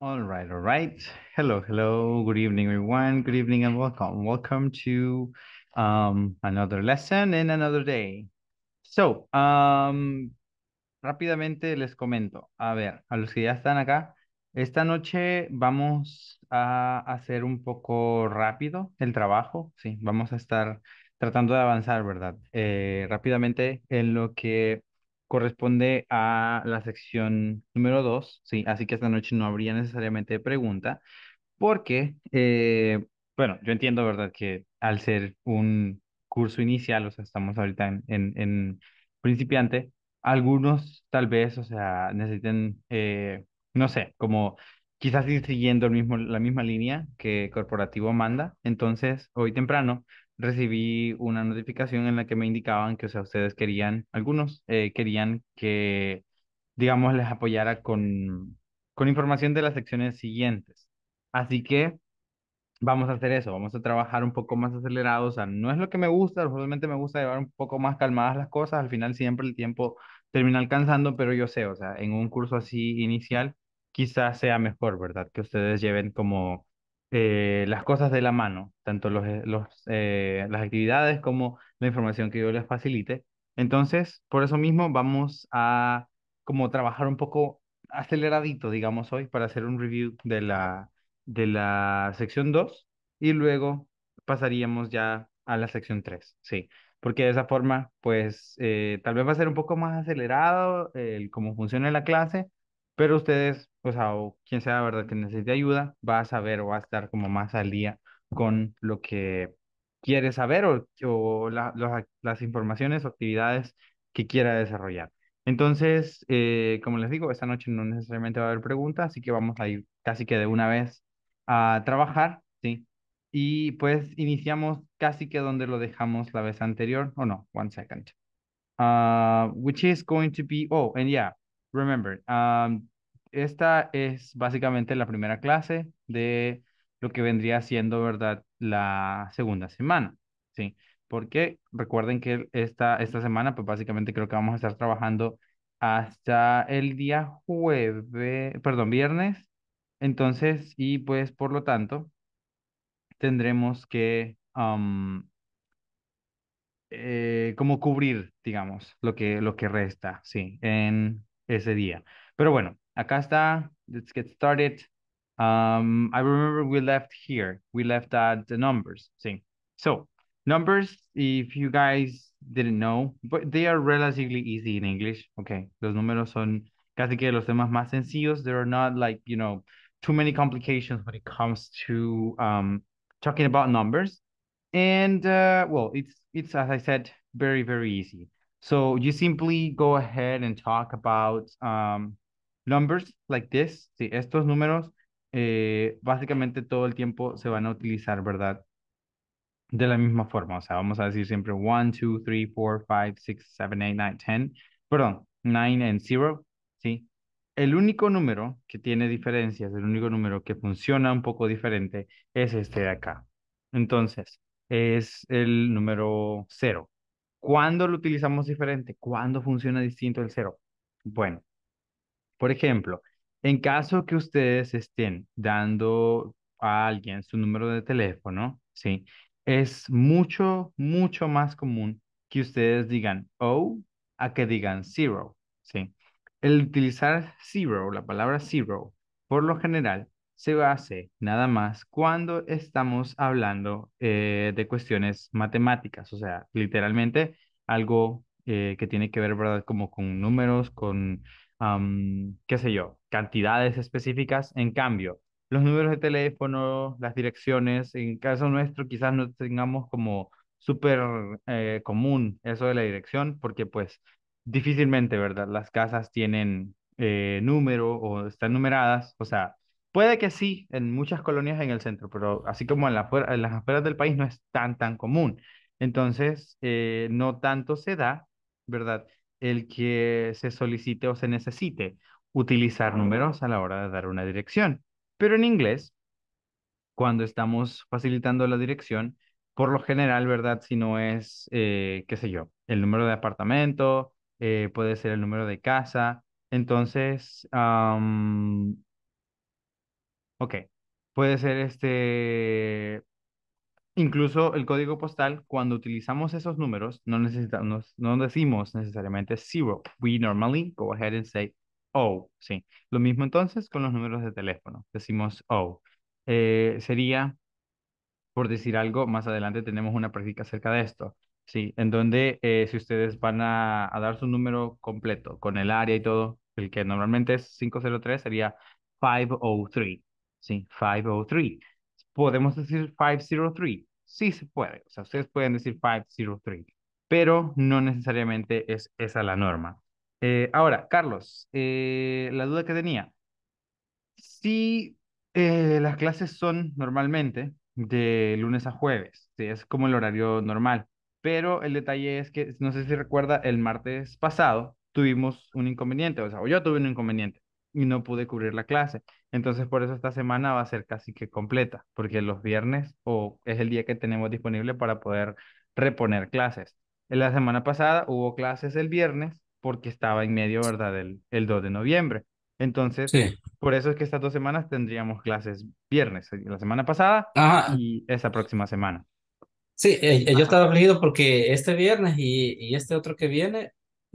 All right, all right. Hello, hello. Good evening, everyone. Good evening and welcome. Welcome to um, another lesson in another day. So, um, rápidamente les comento. A ver, a los que ya están acá, esta noche vamos a hacer un poco rápido el trabajo. Sí, vamos a estar tratando de avanzar, ¿verdad? Eh, rápidamente en lo que corresponde a la sección número 2, sí, así que esta noche no habría necesariamente pregunta, porque, eh, bueno, yo entiendo, ¿verdad?, que al ser un curso inicial, o sea, estamos ahorita en, en, principiante, algunos tal vez, o sea, necesiten, eh, no sé, como quizás ir siguiendo el mismo, la misma línea que corporativo manda, entonces hoy temprano recibí una notificación en la que me indicaban que, o sea, ustedes querían, algunos eh, querían que, digamos, les apoyara con, con información de las secciones siguientes. Así que vamos a hacer eso, vamos a trabajar un poco más acelerado, o sea, no es lo que me gusta, usualmente me gusta llevar un poco más calmadas las cosas, al final siempre el tiempo termina alcanzando, pero yo sé, o sea, en un curso así inicial quizás sea mejor, ¿verdad? Que ustedes lleven como eh, las cosas de la mano, tanto eh, eh, las actividades como la información que yo les facilite. Entonces, por eso mismo vamos a como trabajar un poco aceleradito, digamos, hoy para hacer un review de la, de la sección 2 y luego pasaríamos ya a la sección 3, sí, porque de esa forma, pues tal vez va a ser un poco más acelerado el cómo funciona la clase, pero ustedes o sea, quien sea, ¿verdad?, que necesite ayuda, va a saber o va a estar como más al día con lo que quiere saber o, las informaciones o actividades que quiera desarrollar. Entonces, eh, como les digo, esta noche no necesariamente va a haber preguntas, así que vamos a ir casi que de una vez a trabajar, ¿sí? Y pues iniciamos casi que donde lo dejamos la vez anterior, o no, one second. Ah, which is going to be, oh, and yeah, remember, um, esta es básicamente la primera clase de lo que vendría siendo, ¿verdad?, la segunda semana, ¿sí? Porque recuerden que esta, esta semana, pues básicamente creo que vamos a estar trabajando hasta el día jueves, perdón, viernes. Entonces, y pues por lo tanto, tendremos que eh, como cubrir, digamos, lo que, lo que resta, sí, en ese día. Pero bueno, Acasta, let's get started. Um, I remember we left here. We left at the numbers thing. So numbers, if you guys didn't know, but they are relatively easy in English. Okay, los números son casi que los temas más sencillos. There are not like, you know, too many complications when it comes to um, talking about numbers. And uh, well, it's, it's, as I said, very, very easy. So you simply go ahead and talk about um, numbers like this, sí, estos números eh, básicamente todo el tiempo se van a utilizar, ¿verdad? De la misma forma, o sea, vamos a decir siempre 1, 2, 3, 4, 5, 6, 7, 8, 9, 10, perdón, 9 and 0, ¿sí? El único número que tiene diferencias, el único número que funciona un poco diferente es este de acá. Entonces, es el número 0. ¿Cuándo lo utilizamos diferente? ¿Cuándo funciona distinto el 0? Bueno, por ejemplo, en caso que ustedes estén dando a alguien su número de teléfono, ¿sí? Es mucho, mucho más común que ustedes digan O a que digan zero, ¿sí? El utilizar zero, la palabra zero, por lo general se hace nada más cuando estamos hablando eh, de cuestiones matemáticas, o sea, literalmente algo eh, que tiene que ver, ¿verdad? Como con números, con qué sé yo, cantidades específicas. En cambio, los números de teléfono, las direcciones, en caso nuestro quizás no tengamos como súper eh, común eso de la dirección, porque pues difícilmente, ¿verdad? Las casas tienen eh, número o están numeradas, o sea, puede que sí en muchas colonias en el centro, pero así como en, las afueras del país no es tan, tan común. Entonces, eh, no tanto se da, ¿verdad? el que se solicite o se necesite utilizar números a la hora de dar una dirección. Pero en inglés, cuando estamos facilitando la dirección, por lo general, ¿verdad? Si no es, eh, qué sé yo, el número de apartamento, eh, puede ser el número de casa. Entonces, ok, puede ser este Incluso el código postal, cuando utilizamos esos números, no necesitamos, no decimos necesariamente zero. We normally go ahead and say O. Oh, sí. Lo mismo entonces con los números de teléfono. Decimos O. Oh. Eh, sería, por decir algo, más adelante tenemos una práctica acerca de esto. Sí, en donde eh, si ustedes van a, a, dar su número completo con el área y todo, el que normalmente es 503 sería 503. Sí, 503 podemos decir 503. Sí se puede, o sea, ustedes pueden decir 503, pero no necesariamente es esa la norma. Eh, ahora, Carlos, eh, la duda que tenía. Si eh, las clases son normalmente de lunes a jueves, es como el horario normal, pero el detalle es que, no sé si recuerda, el martes pasado tuvimos un inconveniente, o sea, yo tuve un inconveniente y no pude cubrir la clase. Entonces, por eso esta semana va a ser casi que completa, porque los viernes o es el día que tenemos disponible para poder reponer clases. En la semana pasada hubo clases el viernes porque estaba en medio, ¿verdad?, el, el 2 de noviembre. Entonces, por eso es que estas dos semanas tendríamos clases viernes, eh, la semana pasada y esa próxima semana. Sí, eh, eh, yo estaba afligido porque este viernes y, y, este otro que viene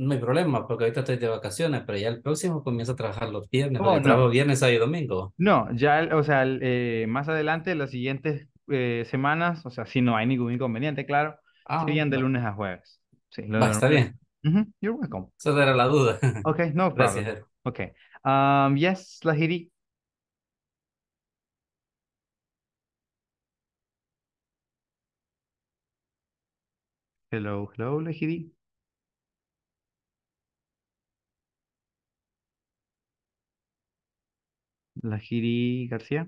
no hay problema, porque ahorita estoy de vacaciones, pero ya el próximo comienza a trabajar los viernes, oh, trabajo viernes, sábado y domingo. No, ya, o sea, eh, más adelante, las siguientes eh, semanas, o sea, si no hay ningún inconveniente, claro, ah, serían de lunes a jueves. Sí, está bien. You're welcome. Esa era la duda. Okay, no problem. Gracias. Okay. Um, yes, Lahiri. Hello, hello, Lahiri. La Giri García.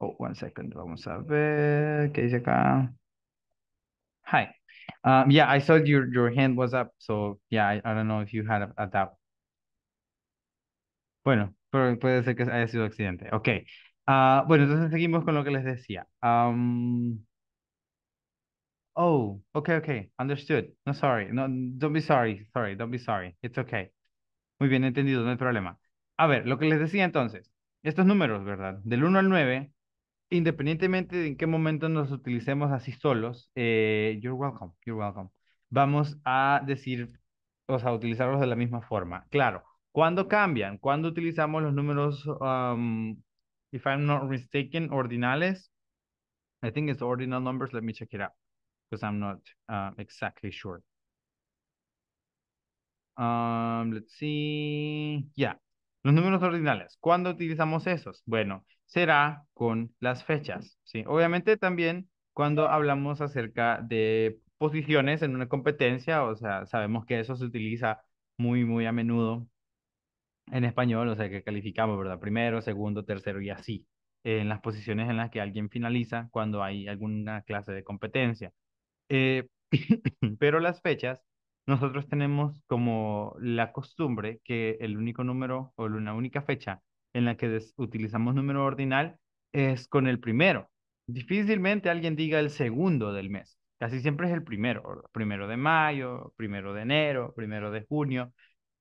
Oh, one second. Vamos a ver. ¿Qué dice acá? Hi. Um, yeah, I saw your, your hand was up. So, yeah, I, don't know if you had a, doubt. Bueno, pero puede ser que haya sido accidente. Ok. Ah, bueno, entonces seguimos con lo que les decía. Um, Oh, okay, okay, understood. No, sorry, no, don't be sorry, sorry, don't be sorry, it's okay. Muy bien, entendido, no hay problema. A ver, lo que les decía entonces, estos números, ¿verdad? Del 1 al 9, independientemente de en qué momento nos utilicemos así solos, eh, you're welcome, you're welcome. Vamos a decir, o sea, utilizarlos de la misma forma. Claro, ¿cuándo cambian? ¿Cuándo utilizamos los números, um, if I'm not mistaken, ordinales? I think it's ordinal numbers, let me check it out because I'm not uh, exactly sure. Um, let's see. Yeah. Los números ordinales. ¿Cuándo utilizamos esos? Bueno, será con las fechas. ¿sí? Obviamente también cuando hablamos acerca de posiciones en una competencia, o sea, sabemos que eso se utiliza muy, muy a menudo en español, o sea, que calificamos, ¿verdad? Primero, segundo, tercero y así, en las posiciones en las que alguien finaliza cuando hay alguna clase de competencia. Eh, pero las fechas, nosotros tenemos como la costumbre que el único número o una única fecha en la que utilizamos número ordinal es con el primero. Difícilmente alguien diga el segundo del mes. Casi siempre es el primero, primero de mayo, primero de enero, primero de junio,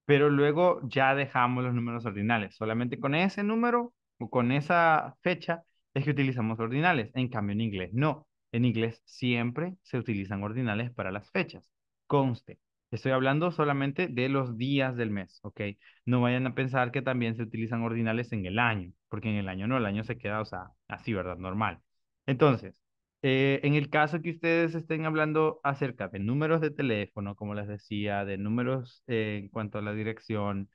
pero luego ya dejamos los números ordinales. Solamente con ese número o con esa fecha es que utilizamos ordinales. En cambio, en inglés no. En inglés siempre se utilizan ordinales para las fechas. Conste, estoy hablando solamente de los días del mes, ¿ok? No vayan a pensar que también se utilizan ordinales en el año, porque en el año no, el año se queda, o sea, así, ¿verdad? Normal. Entonces, eh, en el caso que ustedes estén hablando acerca de números de teléfono, como les decía, de números eh, en cuanto a la dirección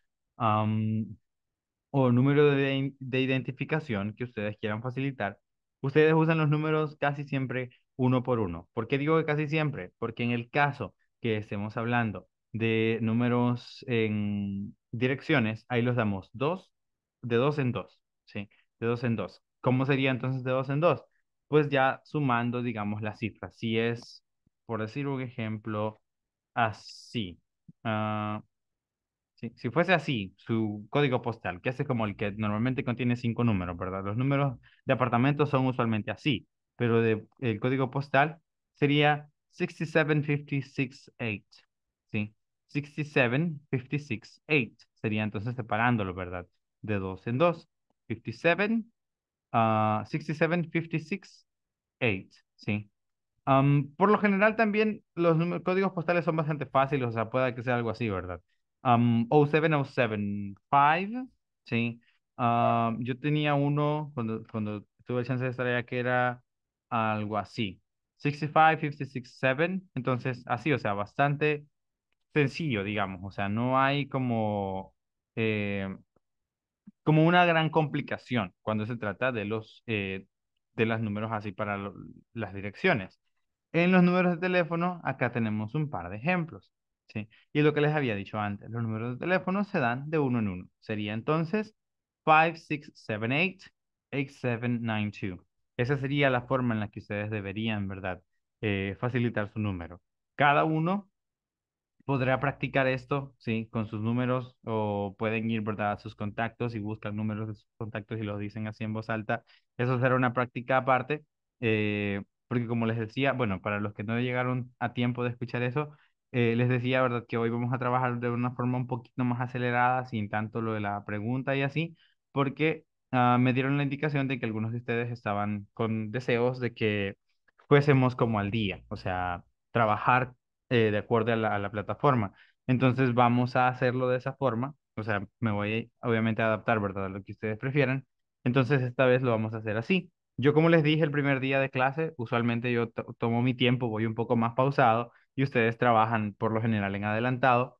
o número de, identificación que ustedes quieran facilitar, ustedes usan los números casi siempre uno por uno. ¿Por qué digo que casi siempre? Porque en el caso que estemos hablando de números en direcciones, ahí los damos dos, de dos en dos, ¿sí? De dos en dos. ¿Cómo sería entonces de dos en dos? Pues ya sumando, digamos, las cifras. Si es, por decir un ejemplo, así. Ah, si, fuese así, su código postal, que es como el que normalmente contiene cinco números, ¿verdad? Los números de apartamentos son usualmente así, pero de, el código postal sería 67568, ¿sí? 67568 sería entonces separándolo, ¿verdad? De dos en dos. 57, ah, ¿sí? por lo general también los números, códigos postales son bastante fáciles, o sea, puede que sea algo así, ¿verdad? Um, 07075, ¿sí? Um, yo tenía uno cuando, cuando tuve la chance de estar allá que era algo así. 65567, Entonces, así, o sea, bastante sencillo, digamos. O sea, no hay como, eh, como una gran complicación cuando se trata de los, eh, de los números así para las direcciones. En los números de teléfono, acá tenemos un par de ejemplos. Sí. Y lo que les había dicho antes, los números de teléfono se dan de uno en uno. Sería entonces 5678-8792. Esa sería la forma en la que ustedes deberían, ¿verdad? Eh, facilitar su número. Cada uno podrá practicar esto, ¿sí? Con sus números o pueden ir, ¿verdad? A sus contactos y buscan números de sus contactos y los dicen así en voz alta. Eso será una práctica aparte, eh, porque como les decía, bueno, para los que no llegaron a tiempo de escuchar eso, eh, les decía, ¿verdad? Que hoy vamos a trabajar de una forma un poquito más acelerada, sin tanto lo de la pregunta y así, porque ah, me dieron la indicación de que algunos de ustedes estaban con deseos de que fuésemos como al día, o sea, trabajar eh, de acuerdo a la, plataforma. Entonces vamos a hacerlo de esa forma, o sea, me voy obviamente a adaptar, ¿verdad? A lo que ustedes prefieran. Entonces esta vez lo vamos a hacer así. Yo como les dije el primer día de clase, usualmente yo tomo mi tiempo, voy un poco más pausado, y ustedes trabajan por lo general en adelantado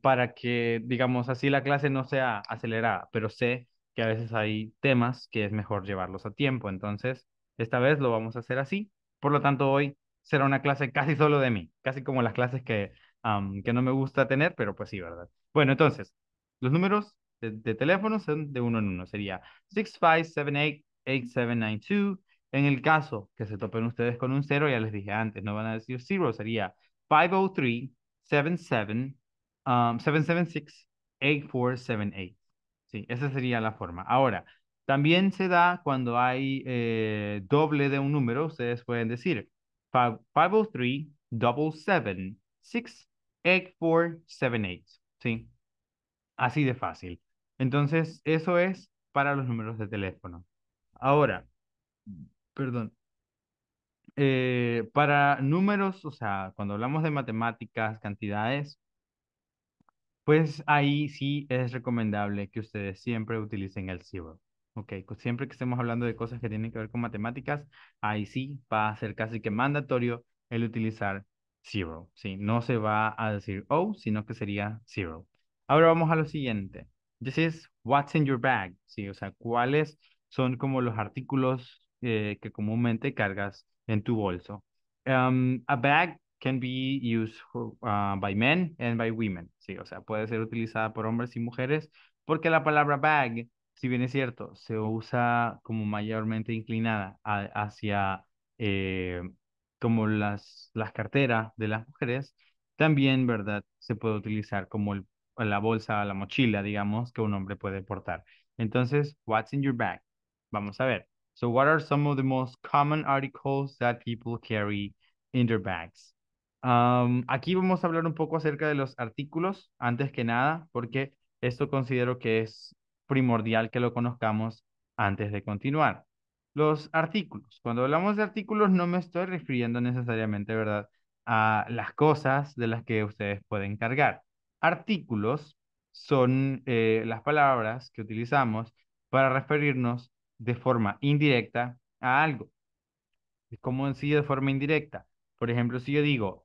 para que, digamos, así la clase no sea acelerada, pero sé que a veces hay temas que es mejor llevarlos a tiempo, entonces esta vez lo vamos a hacer así, por lo tanto hoy será una clase casi solo de mí, casi como las clases que, que no me gusta tener, pero pues sí, ¿verdad? Bueno, entonces, los números de, de teléfono son de uno en uno, sería 6578-8792. En el caso que se topen ustedes con un cero, ya les dije antes, no van a decir cero sería 503-77, 776-8478. Um, sí, esa sería la forma. Ahora, también se da cuando hay eh, doble de un número, ustedes pueden decir 503-776-8478. Sí, así de fácil. Entonces, eso es para los números de teléfono. Ahora, perdón, eh, para números, o sea, cuando hablamos de matemáticas, cantidades, pues ahí sí es recomendable que ustedes siempre utilicen el zero. Ok, siempre que estemos hablando de cosas que tienen que ver con matemáticas, ahí sí va a ser casi que mandatorio el utilizar zero. ¿sí? No se va a decir oh, sino que sería zero. Ahora vamos a lo siguiente. This is what's in your bag. ¿sí? O sea, cuáles son como los artículos eh, que comúnmente cargas en tu bolso. Em, a bag can be used ah, by men and by women. Sí, o sea, puede ser utilizada por hombres y mujeres porque la palabra bag, si bien es cierto, se usa como mayormente inclinada hacia eh, como las, las carteras de las mujeres, también, ¿verdad? Se puede utilizar como la bolsa, la mochila, digamos, que un hombre puede portar. Entonces, what's in your bag? Vamos a ver. So what are some of the most common articles that people carry in their bags? Um, aquí vamos a hablar un poco acerca de los artículos, antes que nada, porque esto considero que es primordial que lo conozcamos antes de continuar. Los artículos. Cuando hablamos de artículos no me estoy refiriendo necesariamente, ¿verdad?, a las cosas de las que ustedes pueden cargar. Artículos son eh, las palabras que utilizamos para referirnos de forma indirecta a algo. ¿Cómo sí de forma indirecta? Por ejemplo, si yo digo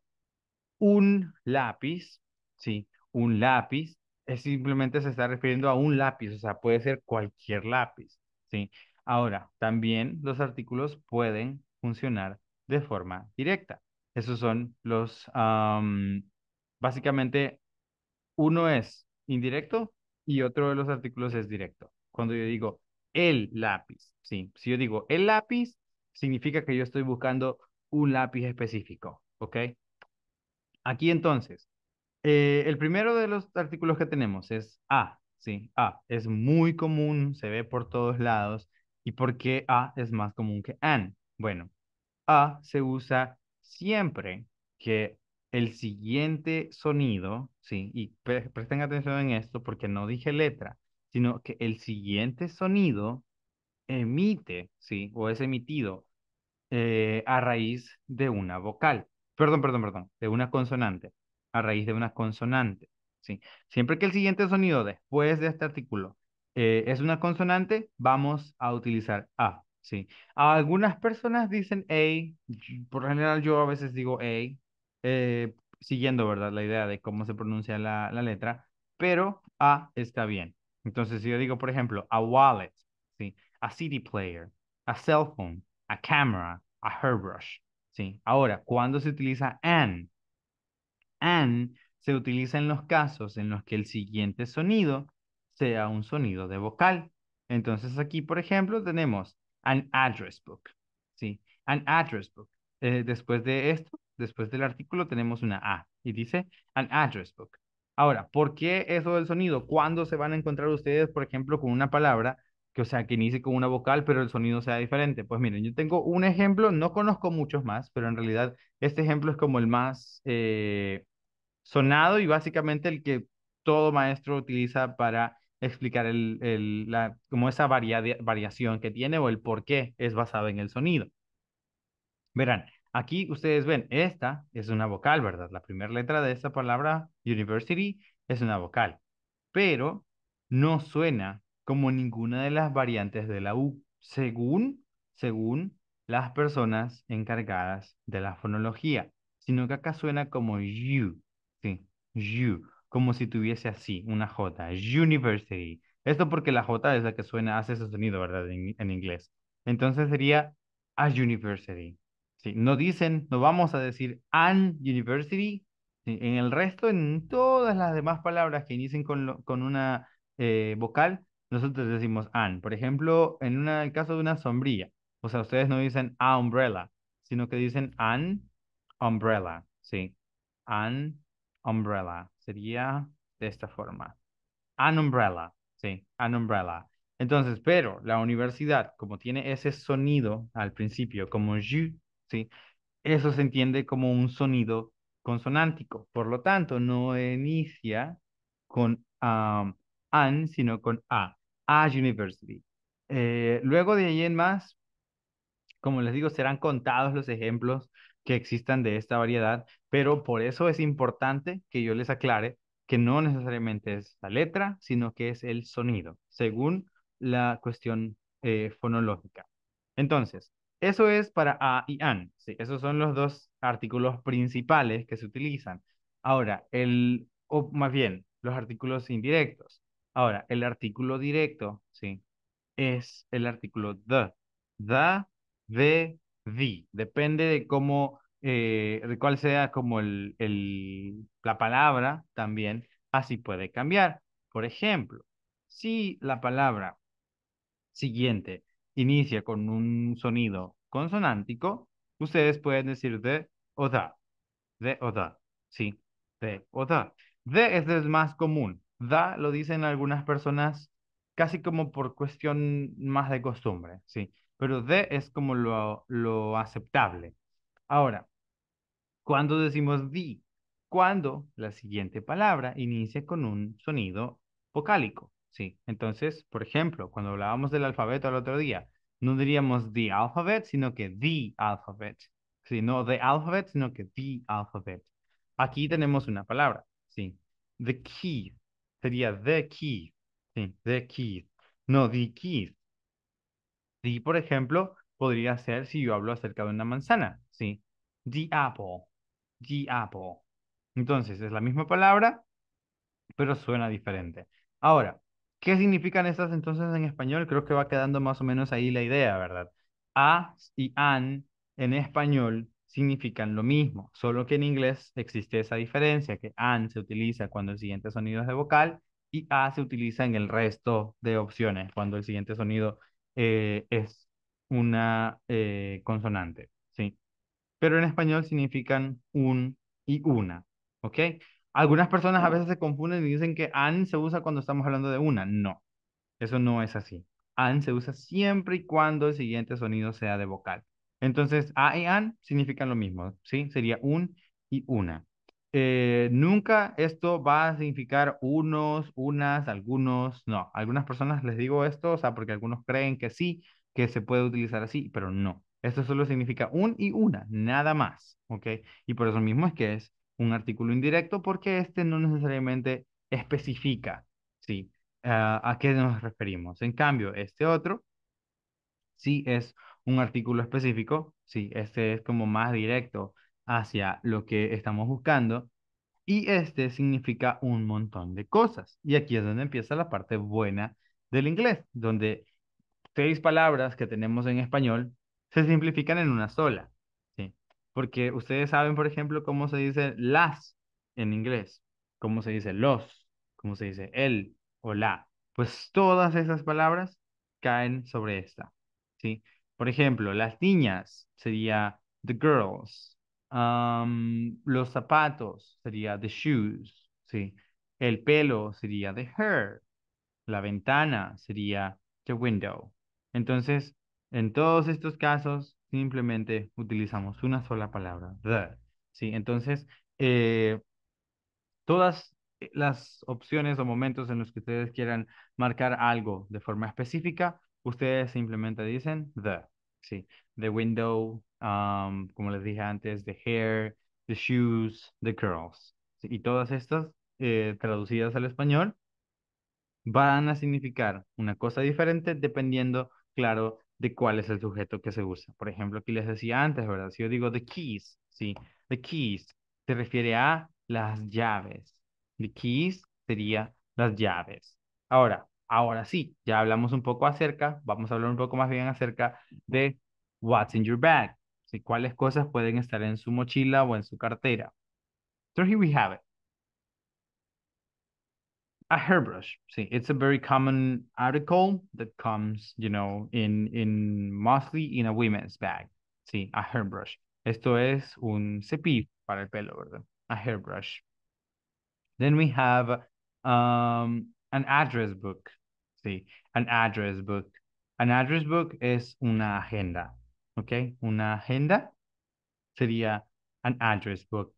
un lápiz, ¿sí? Un lápiz, es simplemente se está refiriendo a un lápiz, o sea, puede ser cualquier lápiz, ¿sí? Ahora, también los artículos pueden funcionar de forma directa. Esos son los, básicamente, uno es indirecto y otro de los artículos es directo. Cuando yo digo el lápiz. Sí, si yo digo el lápiz, significa que yo estoy buscando un lápiz específico, ¿ok? Aquí entonces, eh, el primero de los artículos que tenemos es A, ¿sí? A es muy común, se ve por todos lados. ¿Y por qué A es más común que an? Bueno, A se usa siempre que el siguiente sonido, ¿sí? Y presten atención en esto porque no dije letra sino que el siguiente sonido emite, ¿sí? O es emitido eh, a raíz de una vocal. Perdón, perdón, perdón, de una consonante, a raíz de una consonante, ¿sí? Siempre que el siguiente sonido después de este artículo eh, es una consonante, vamos a utilizar A, ¿sí? Algunas personas dicen A, por general yo a veces digo A, eh, siguiendo, ¿verdad? La idea de cómo se pronuncia la letra, pero A está bien. Entonces, si yo digo, por ejemplo, a wallet, ¿sí? a CD player, a cell phone, a camera, a hairbrush. ¿sí? Ahora, ¿cuándo se utiliza an? An se utiliza en los casos en los que el siguiente sonido sea un sonido de vocal. Entonces aquí, por ejemplo, tenemos an address book. An address book. Eh, después de esto, después del artículo, tenemos una A y dice an address book. Ahora, ¿por qué eso del sonido? ¿Cuándo se van a encontrar ustedes, por ejemplo, con una palabra que, o sea, que inicie con una vocal, pero el sonido sea diferente? Pues miren, yo tengo un ejemplo, no conozco muchos más, pero en realidad este ejemplo es como el más eh, sonado y básicamente el que todo maestro utiliza para explicar el, la, como esa variación que tiene o el por qué es basado en el sonido. Verán, Aquí ustedes ven, esta es una vocal, ¿verdad? La primera letra de esta palabra, university, es una vocal. Pero no suena como ninguna de las variantes de la U, según, según las personas encargadas de la fonología, sino que acá suena como you, sí, you, como si tuviese así una J, university. Esto porque la J es la que suena, hace ese sonido, ¿verdad? En, en inglés. Entonces sería a university. Sí, no dicen, no vamos a decir an university. en el resto, en todas las demás palabras que inician con, una eh, vocal, nosotros decimos an. Por ejemplo, en el caso de una sombrilla. O sea, ustedes no dicen a umbrella, sino que dicen an umbrella. Sí, an umbrella. Sería de esta forma. An umbrella. Sí, an umbrella. Entonces, pero la universidad, como tiene ese sonido al principio, como you, ¿sí? Eso se entiende como un sonido consonántico. Por lo tanto, no inicia con an, sino con a. A University. Eh, luego de ahí en más, como les digo, serán contados los ejemplos que existan de esta variedad, pero por eso es importante que yo les aclare que no necesariamente es la letra, sino que es el sonido, según la cuestión eh, fonológica. Entonces, eso es para a y an. esos son los dos artículos principales que se utilizan. Ahora, el, o más bien, los artículos indirectos. Ahora, el artículo directo, sí, es el artículo the. The, de, the. Depende de cómo, eh, de cuál sea como el, el, la palabra también, así puede cambiar. Por ejemplo, si la palabra siguiente inicia con un sonido consonántico, ustedes pueden decir de o da. De o da. Sí, de o da. De es el más común. Da lo dicen algunas personas casi como por cuestión más de costumbre, sí. Pero de es como lo, lo aceptable. Ahora, cuando decimos di, cuando la siguiente palabra inicia con un sonido vocálico entonces, por ejemplo, cuando hablábamos del alfabeto al otro día, no diríamos the alphabet, sino que the alphabet. no the alphabet, sino que the alphabet. Aquí tenemos una palabra, sí. The key sería the key, sí, the key. No the key. The, por ejemplo, podría ser si yo hablo acerca de una manzana, sí. The apple, the apple. Entonces, es la misma palabra, pero suena diferente. Ahora, ¿Qué significan estas entonces en español? Creo que va quedando más o menos ahí la idea, ¿verdad? A y an en español significan lo mismo, solo que en inglés existe esa diferencia, que an se utiliza cuando el siguiente sonido es de vocal y a se utiliza en el resto de opciones, cuando el siguiente sonido eh, es una eh, consonante, ¿sí? Pero en español significan un y una, ¿ok? Algunas personas a veces se confunden y dicen que an se usa cuando estamos hablando de una. No, eso no es así. An se usa siempre y cuando el siguiente sonido sea de vocal. Entonces, a y an significan lo mismo, ¿sí? Sería un y una. Eh, nunca esto va a significar unos, unas, algunos, no. Algunas personas les digo esto, o sea, porque algunos creen que sí, que se puede utilizar así, pero no. Esto solo significa un y una, nada más, ¿ok? Y por eso mismo es que es un artículo indirecto porque este no necesariamente especifica, ¿sí? Ah, a qué nos referimos. En cambio, este otro sí es un artículo específico, sí, este es como más directo hacia lo que estamos buscando y este significa un montón de cosas. Y aquí es donde empieza la parte buena del inglés, donde seis palabras que tenemos en español se simplifican en una sola. Porque ustedes saben, por ejemplo, cómo se dice las en inglés, cómo se dice los, cómo se dice el o la. Pues todas esas palabras caen sobre esta. ¿sí? Por ejemplo, las niñas sería the girls. los zapatos sería the shoes. ¿sí? El pelo sería the hair. La ventana sería the window. Entonces, en todos estos casos, Simplemente utilizamos una sola palabra, the. ¿Sí? Entonces, eh, todas las opciones o momentos en los que ustedes quieran marcar algo de forma específica, ustedes simplemente dicen the. Sí, the window, um, como les dije antes, the hair, the shoes, the curls. Y todas estas eh, traducidas al español van a significar una cosa diferente dependiendo, claro, de cuál es el sujeto que se usa. Por ejemplo, aquí les decía antes, ¿verdad? Si yo digo the keys, ¿sí? The keys se refiere a las llaves. The keys sería las llaves. Ahora, ahora sí, ya hablamos un poco acerca, vamos a hablar un poco más bien acerca de what's in your bag. Cuáles cosas pueden estar en su mochila o en su cartera. So here we have it. a hairbrush. See, it's a very common article that comes, you know, in in mostly in a women's bag. See, a hairbrush. Esto es un cepillo para el pelo, ¿verdad? A hairbrush. Then we have um, an address book. See, an address book. An address book is una agenda. Okay, una agenda sería an address book.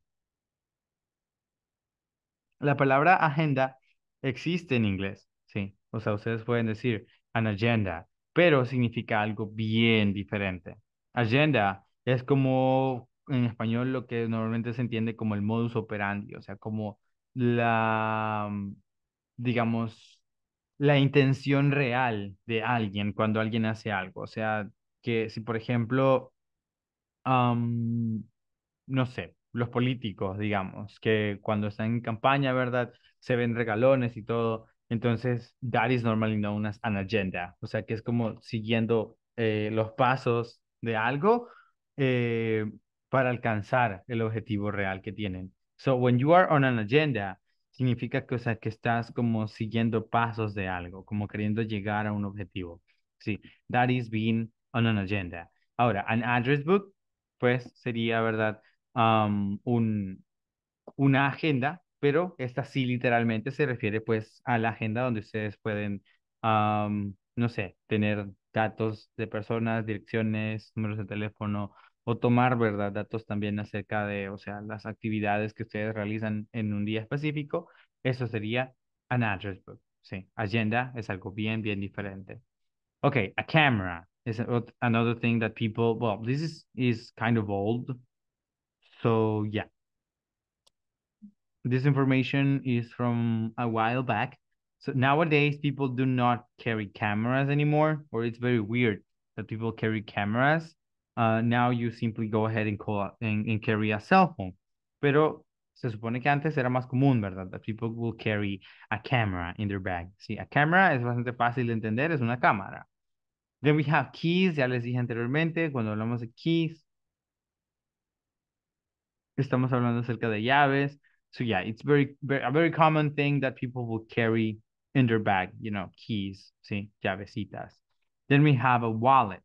La palabra agenda existe en inglés, sí. O sea, ustedes pueden decir an agenda, pero significa algo bien diferente. Agenda es como en español lo que normalmente se entiende como el modus operandi, o sea, como la, mm, digamos, la intención real de alguien cuando alguien hace algo. O sea, que si por ejemplo, no sé, los políticos, digamos, que cuando están en campaña, ¿verdad? se ven regalones y todo. Entonces, that is normally known as an agenda. O sea, que es como siguiendo eh, los pasos de algo eh, para alcanzar el objetivo real que tienen. So, when you are on an agenda, significa que, o sea, que estás como siguiendo pasos de algo, como queriendo llegar a un objetivo. Sí, that is being on an agenda. Ahora, an address book, pues sería, ¿verdad? Um, un, una agenda pero esta sí literalmente se refiere pues a la agenda donde ustedes pueden, no sé, tener datos de personas, direcciones, números de teléfono o tomar, ¿verdad? Datos también acerca de, o sea, las actividades que ustedes realizan en un día específico. Eso sería an address book. Sí, agenda es algo bien, bien diferente. Okay, a camera is another thing that people, well, this is, is kind of old. So yeah, this information is from a while back. So nowadays people do not carry cameras anymore, or it's very weird that people carry cameras. Uh, now you simply go ahead and call and, and carry a cell phone. Pero se supone que antes era más común, ¿verdad? That people will carry a camera in their bag. Sí, a camera es bastante fácil de entender, es una cámara. Then we have keys, ya les dije anteriormente, cuando hablamos de keys, estamos hablando acerca de llaves. so yeah it's very, a very common thing that people will carry in their bag you know keys sí llavecitas then we have a wallet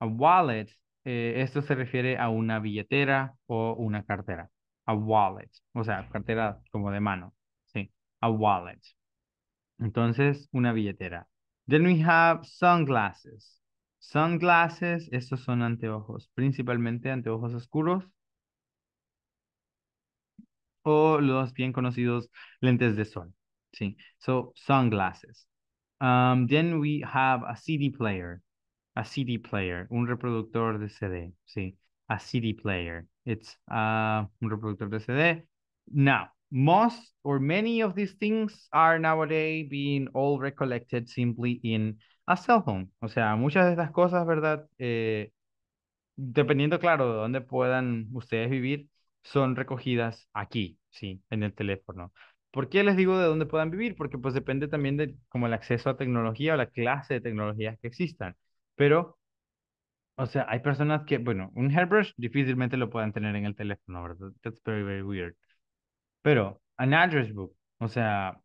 a wallet eh, esto se refiere a una billetera o una cartera a wallet o sea cartera como de mano sí a wallet entonces una billetera then we have sunglasses sunglasses estos son anteojos principalmente anteojos oscuros o los bien conocidos lentes de sol. Sí, so sunglasses. Um, then we have a CD player, a CD player, un reproductor de CD. Sí, a CD player. It's uh, un reproductor de CD. Now, most or many of these things are nowadays being all recollected simply in a cell phone. O sea, muchas de estas cosas, ¿verdad? Eh, dependiendo, claro, de dónde puedan ustedes vivir, son recogidas aquí, sí, en el teléfono. ¿Por qué les digo de dónde puedan vivir? Porque pues depende también de como el acceso a tecnología o la clase de tecnologías que existan. Pero, o sea, hay personas que, bueno, un hairbrush difícilmente lo puedan tener en el teléfono, ¿verdad? That's very, very weird. Pero, an address book, o sea,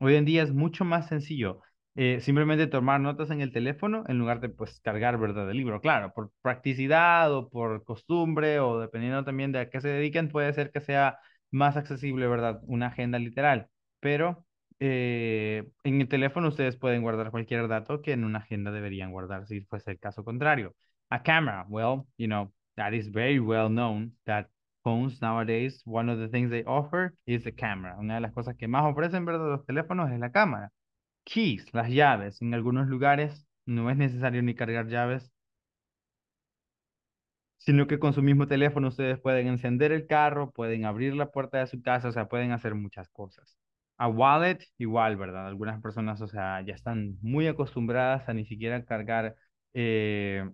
hoy en día es mucho más sencillo. Eh, simplemente tomar notas en el teléfono en lugar de pues cargar, ¿verdad? El libro, claro, por practicidad o por costumbre o dependiendo también de a qué se dediquen puede ser que sea más accesible, ¿verdad? Una agenda literal, pero eh, en el teléfono ustedes pueden guardar cualquier dato que en una agenda deberían guardar si fuese el caso contrario. A camera, well, you know, that is very well known that phones nowadays, one of the things they offer is the camera. Una de las cosas que más ofrecen, ¿verdad? Los teléfonos es la cámara keys, las llaves. En algunos lugares no es necesario ni cargar llaves, sino que con su mismo teléfono ustedes pueden encender el carro, pueden abrir la puerta de su casa, o sea, pueden hacer muchas cosas. A wallet igual, ¿verdad? Algunas personas, o sea, ya están muy acostumbradas a ni siquiera cargar eh,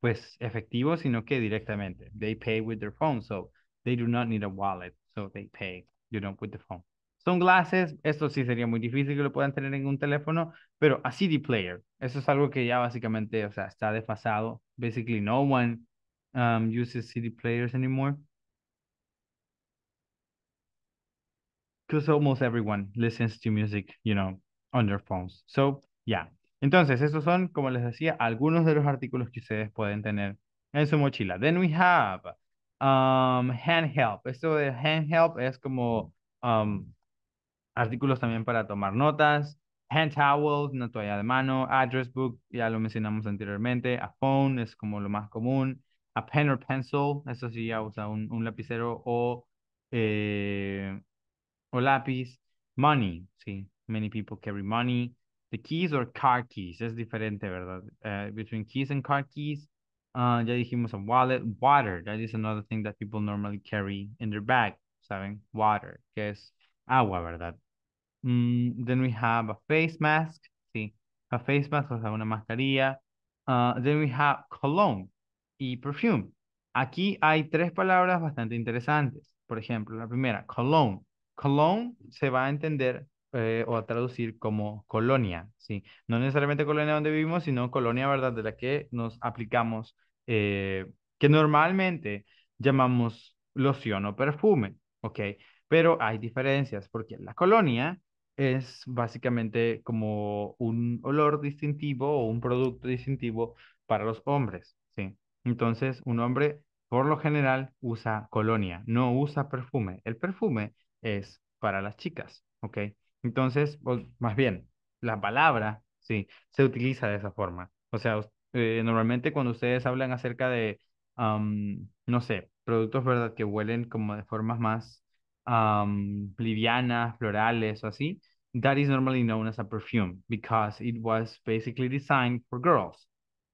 pues efectivo, sino que directamente. They pay with their phone, so they do not need a wallet, so they pay, you know, with the phone son glasses, esto sí sería muy difícil que lo puedan tener en un teléfono, pero a CD player, eso es algo que ya básicamente, o sea, está desfasado. Basically, no one um, uses CD players anymore. Because almost everyone listens to music, you know, on their phones. So, yeah. Entonces, estos son, como les decía, algunos de los artículos que ustedes pueden tener en su mochila. Then we have um, hand Esto de hand es como um, artículos también para tomar notas, hand towels, una toalla de mano, address book, ya lo mencionamos anteriormente, a phone es como lo más común, a pen or pencil, eso sí ya usa un, lapicero o, eh, o lápiz, money, sí, many people carry money, the keys or car keys, es diferente, ¿verdad? Eh, between keys and car keys, ah, ya dijimos a wallet, water, that is another thing that people normally carry in their bag, ¿saben? Water, que es agua, ¿verdad? Mm, then we have a face mask, sí, a face mask, o sea, una mascarilla. Ah, then we have cologne y perfume. Aquí hay tres palabras bastante interesantes. Por ejemplo, la primera, cologne. Cologne se va a entender eh, o a traducir como colonia, ¿sí? No necesariamente colonia donde vivimos, sino colonia, ¿verdad? De la que nos aplicamos, eh, que normalmente llamamos loción o perfume, ¿ok? Pero hay diferencias porque la colonia es básicamente como un olor distintivo o un producto distintivo para los hombres, ¿sí? Entonces, un hombre por lo general usa colonia, no usa perfume. El perfume es para las chicas, ¿ok? Entonces, más bien, la palabra, sí, se utiliza de esa forma. O sea, eh, normalmente cuando ustedes hablan acerca de, no sé, productos, ¿verdad? Que huelen como de formas más livianas, florales o así, that is normally known as a perfume because it was basically designed for girls.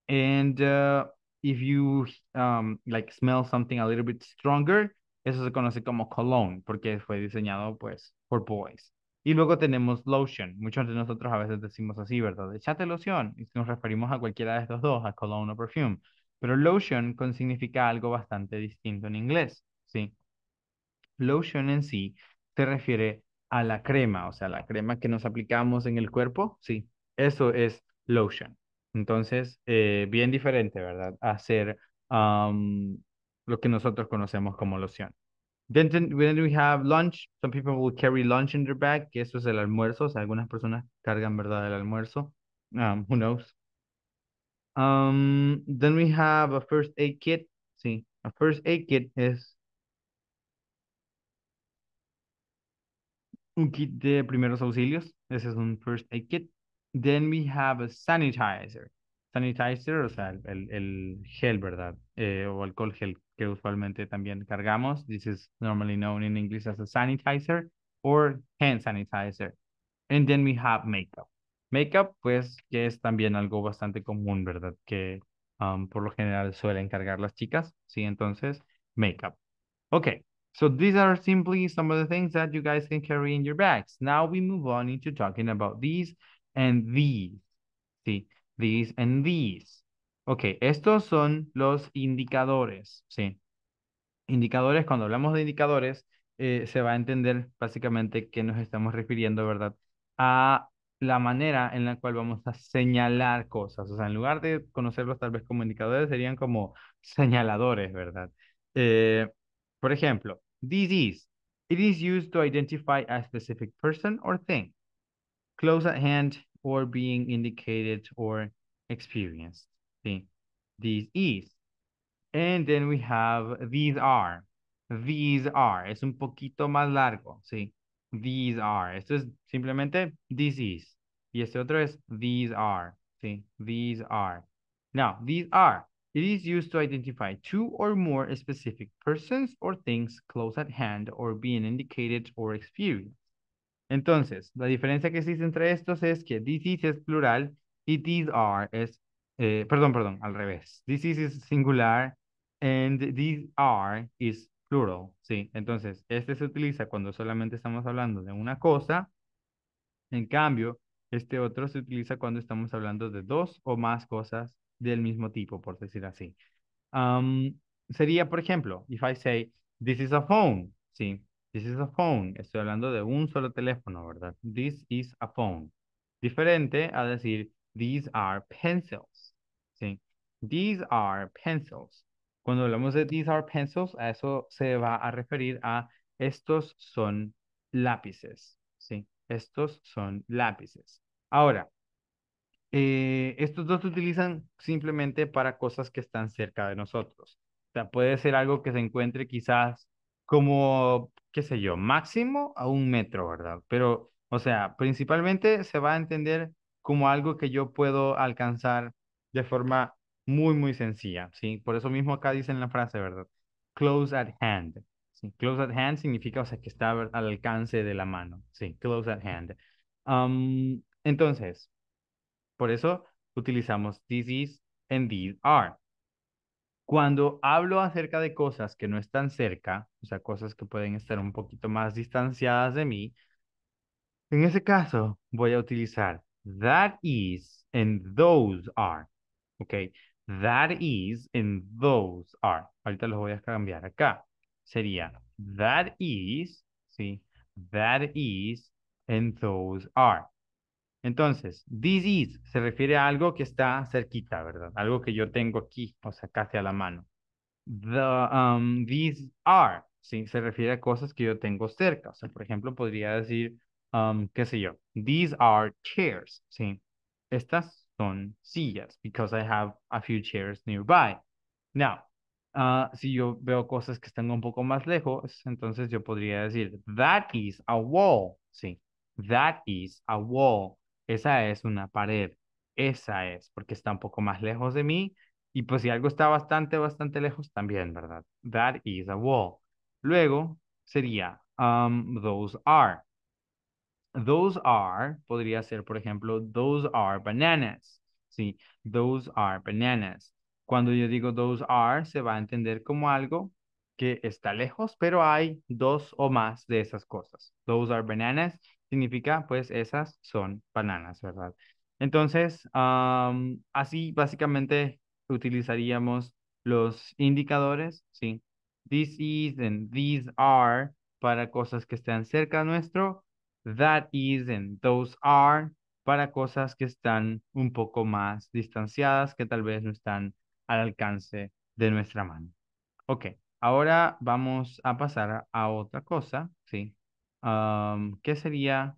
And uh, if you um, like smell something a little bit stronger, eso se conoce como cologne porque fue diseñado pues por boys. Y luego tenemos lotion. Muchos de nosotros a veces decimos así, ¿verdad? Echate loción y nos referimos a cualquiera de estos dos, a cologne o perfume. Pero lotion con significa algo bastante distinto en inglés, ¿sí? Lotion en sí se refiere a la crema, o sea, la crema que nos aplicamos en el cuerpo, sí, eso es lotion. Entonces, eh, bien diferente, ¿verdad? hacer lo que nosotros conocemos como loción. Then, we have lunch. Some people will carry lunch in their bag, que eso es el almuerzo. O sea, algunas personas cargan, ¿verdad? El almuerzo. who knows? then we have a first aid kit. Sí, a first aid kit es un kit de primeros auxilios. Ese es un first aid kit. Then we have a sanitizer. Sanitizer, o sea, el, gel, ¿verdad? Eh, o alcohol gel que usualmente también cargamos. This is normally known in English as a sanitizer or hand sanitizer. And then we have makeup. Makeup, pues, que es también algo bastante común, ¿verdad? Que um, por lo general suelen cargar las chicas. Sí, entonces, makeup. okay So these are simply some of the things that you guys can carry in your bags. Now we move on into talking about these and these. See, these and these. Ok, estos son los indicadores, ¿sí? Indicadores, cuando hablamos de indicadores, eh, se va a entender básicamente que nos estamos refiriendo, ¿verdad? A la manera en la cual vamos a señalar cosas. O sea, en lugar de conocerlos tal vez como indicadores, serían como señaladores, ¿verdad? Eh, por ejemplo, Disease. It is used to identify a specific person or thing, close at hand or being indicated or experienced. See, these is. And then we have these are. These are. Es un poquito más largo. See, These are. Esto es simplemente these is. Y este otro es these are. See, These are. Now, these are. It is used to identify two or more specific persons or things close at hand or being indicated or experienced. Entonces, la diferencia que existe entre estos es que this is plural y these are es, eh, perdón, perdón, al revés. This is singular and these are is plural, sí. Entonces, este se utiliza cuando solamente estamos hablando de una cosa. En cambio, este otro se utiliza cuando estamos hablando de dos o más cosas del mismo tipo, por decir así. sería, por ejemplo, if I say, this is a phone, ¿sí? This is a phone. Estoy hablando de un solo teléfono, ¿verdad? This is a phone. Diferente a decir, these are pencils, ¿sí? These are pencils. Cuando hablamos de these are pencils, a eso se va a referir a estos son lápices, ¿sí? Estos son lápices. Ahora, eh, estos dos se utilizan simplemente para cosas que están cerca de nosotros. O sea, puede ser algo que se encuentre quizás como, qué sé yo, máximo a un metro, ¿verdad? Pero, o sea, principalmente se va a entender como algo que yo puedo alcanzar de forma muy, muy sencilla, ¿sí? Por eso mismo acá dicen la frase, ¿verdad? Close at hand. ¿sí? Close at hand significa, o sea, que está al alcance de la mano, ¿sí? Close at hand. entonces, por eso utilizamos this is and these are. Cuando hablo acerca de cosas que no están cerca, o sea, cosas que pueden estar un poquito más distanciadas de mí, en ese caso voy a utilizar that is and those are. Ok, that is and those are. Ahorita los voy a cambiar acá. Sería that is, sí, that is and those are. Entonces, this is se refiere a algo que está cerquita, ¿verdad? Algo que yo tengo aquí, o sea, casi a la mano. The, um, these are, ¿sí? Se refiere a cosas que yo tengo cerca. O sea, por ejemplo, podría decir, um, qué sé yo, these are chairs, ¿sí? Estas son sillas, because I have a few chairs nearby. Now, uh, si yo veo cosas que están un poco más lejos, entonces yo podría decir, that is a wall, ¿sí? That is a wall esa es una pared, esa es, porque está un poco más lejos de mí. Y pues si algo está bastante, bastante lejos, también, ¿verdad? That is a wall. Luego sería um, those are. Those are podría ser, por ejemplo, those are bananas. Sí, those are bananas. Cuando yo digo those are, se va a entender como algo que está lejos, pero hay dos o más de esas cosas. Those are bananas significa pues esas son bananas, ¿verdad? Entonces, así básicamente utilizaríamos los indicadores, ¿sí? This is and these are para cosas que están cerca nuestro. That is and those are para cosas que están un poco más distanciadas, que tal vez no están al alcance de nuestra mano. Ok, ahora vamos a pasar a otra cosa, ¿sí? um, sería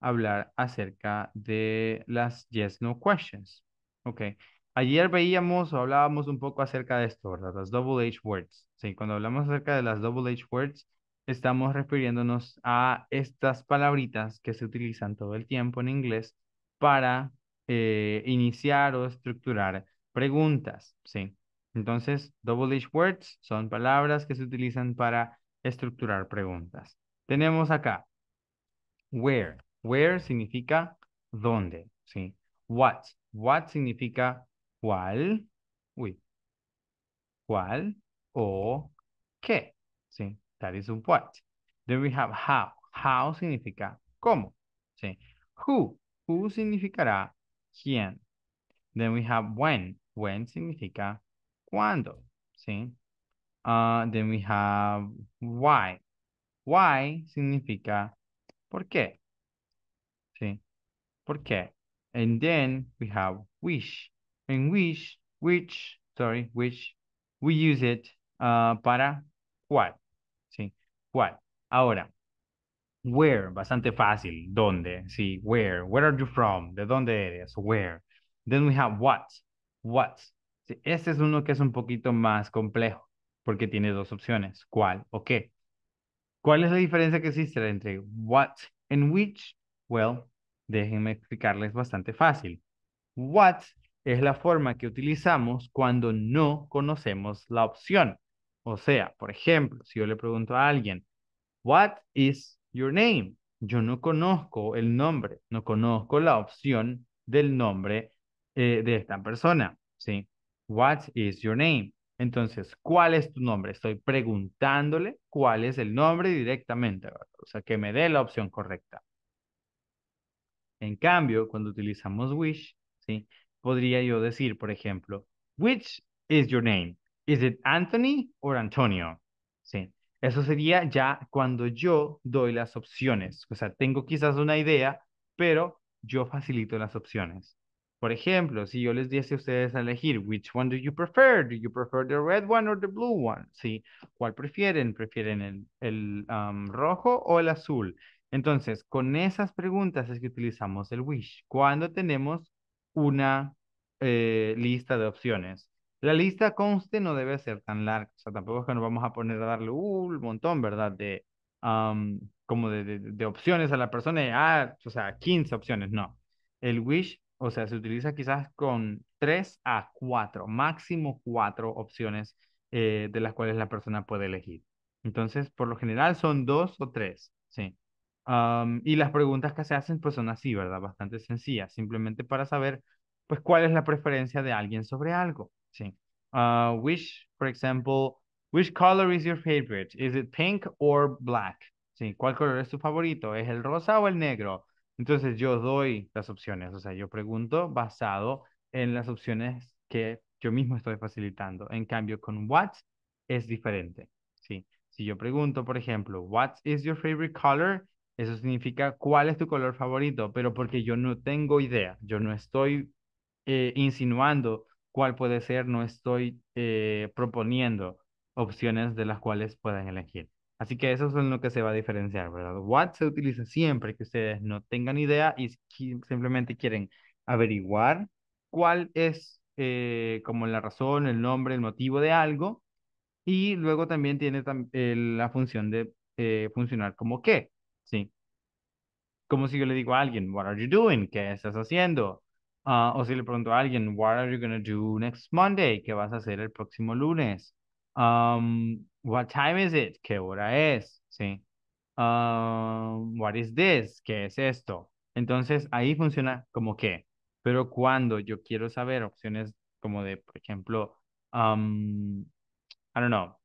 hablar acerca de las yes, no questions. Ok. Ayer veíamos o hablábamos un poco acerca de esto, ¿verdad? Las double H words. Sí, cuando hablamos acerca de las double H words, estamos refiriéndonos a estas palabritas que se utilizan todo el tiempo en inglés para eh, iniciar o estructurar preguntas, ¿sí? Entonces, double H words son palabras que se utilizan para estructurar preguntas. Tenemos acá, where. Where significa dónde, ¿sí? What. What significa cuál, uy, cuál o qué, ¿sí? That is what. Then we have how. How significa cómo, ¿sí? Who. Who significará quién. Then we have when. When significa cuándo, ¿sí? Ah, then we have why. Why significa ¿por qué? Sí, ¿por qué? And then we have wish. And wish, which, sorry, which, we use it uh, para what. Sí, what. Ahora, where, bastante fácil. ¿Dónde? Sí, where. Where are you from? ¿De dónde eres? Where. Then we have what. What. Sí, este es uno que es un poquito más complejo porque tiene dos opciones, cuál o qué. ¿Cuál es la diferencia que existe entre what and which? Well, déjenme explicarles bastante fácil. What es la forma que utilizamos cuando no conocemos la opción. O sea, por ejemplo, si yo le pregunto a alguien, what is your name? Yo no conozco el nombre, no conozco la opción del nombre eh, de esta persona, ¿sí? What is your name? Entonces, ¿cuál es tu nombre? Estoy preguntándole cuál es el nombre directamente, o sea, que me dé la opción correcta. En cambio, cuando utilizamos wish, ¿sí? Podría yo decir, por ejemplo, which is your name? Is it Anthony or Antonio? Sí. Eso sería ya cuando yo doy las opciones. O sea, tengo quizás una idea, pero yo facilito las opciones. Por ejemplo, si yo les diese a ustedes a elegir, which one do you prefer? Do you prefer the red one or the blue one? Sí, ¿cuál prefieren? ¿Prefieren el, el rojo o el azul? Entonces, con esas preguntas es que utilizamos el wish. Cuando tenemos una eh, lista de opciones. La lista conste no debe ser tan larga, o sea, tampoco es que nos vamos a poner a darle uh, un montón, ¿verdad? De, como de, opciones a la persona, ah, o sea, 15 opciones, no. El wish o sea, se utiliza quizás con tres a cuatro, máximo cuatro opciones eh, de las cuales la persona puede elegir. Entonces, por lo general son dos o tres, sí. y las preguntas que se hacen pues son así, ¿verdad? Bastante sencillas, simplemente para saber pues cuál es la preferencia de alguien sobre algo, sí. Ah, which, for example, which color is your favorite? Is it pink or black? Sí, ¿cuál color es tu favorito? ¿Es el rosa o el negro? Entonces yo doy las opciones, o sea, yo pregunto basado en las opciones que yo mismo estoy facilitando. En cambio, con what es diferente, ¿sí? Si yo pregunto, por ejemplo, what is your favorite color? Eso significa cuál es tu color favorito, pero porque yo no tengo idea, yo no estoy eh, insinuando cuál puede ser, no estoy eh, proponiendo opciones de las cuales puedan elegir. Así que eso es en lo que se va a diferenciar, ¿verdad? What se utiliza siempre que ustedes no tengan idea y simplemente quieren averiguar cuál es eh, como la razón, el nombre, el motivo de algo. Y luego también tiene eh, la función de eh, funcionar como qué, ¿sí? Como si yo le digo a alguien, what are you doing? ¿Qué estás haciendo? Ah, o si le pregunto a alguien, what are you going to do next Monday? ¿Qué vas a hacer el próximo lunes? Um, What time is it? ¿Qué hora es? Sí. Um, what is this? ¿Qué es esto? Entonces ahí funciona como que. Pero cuando yo quiero saber opciones como de, por ejemplo, um, I don't know,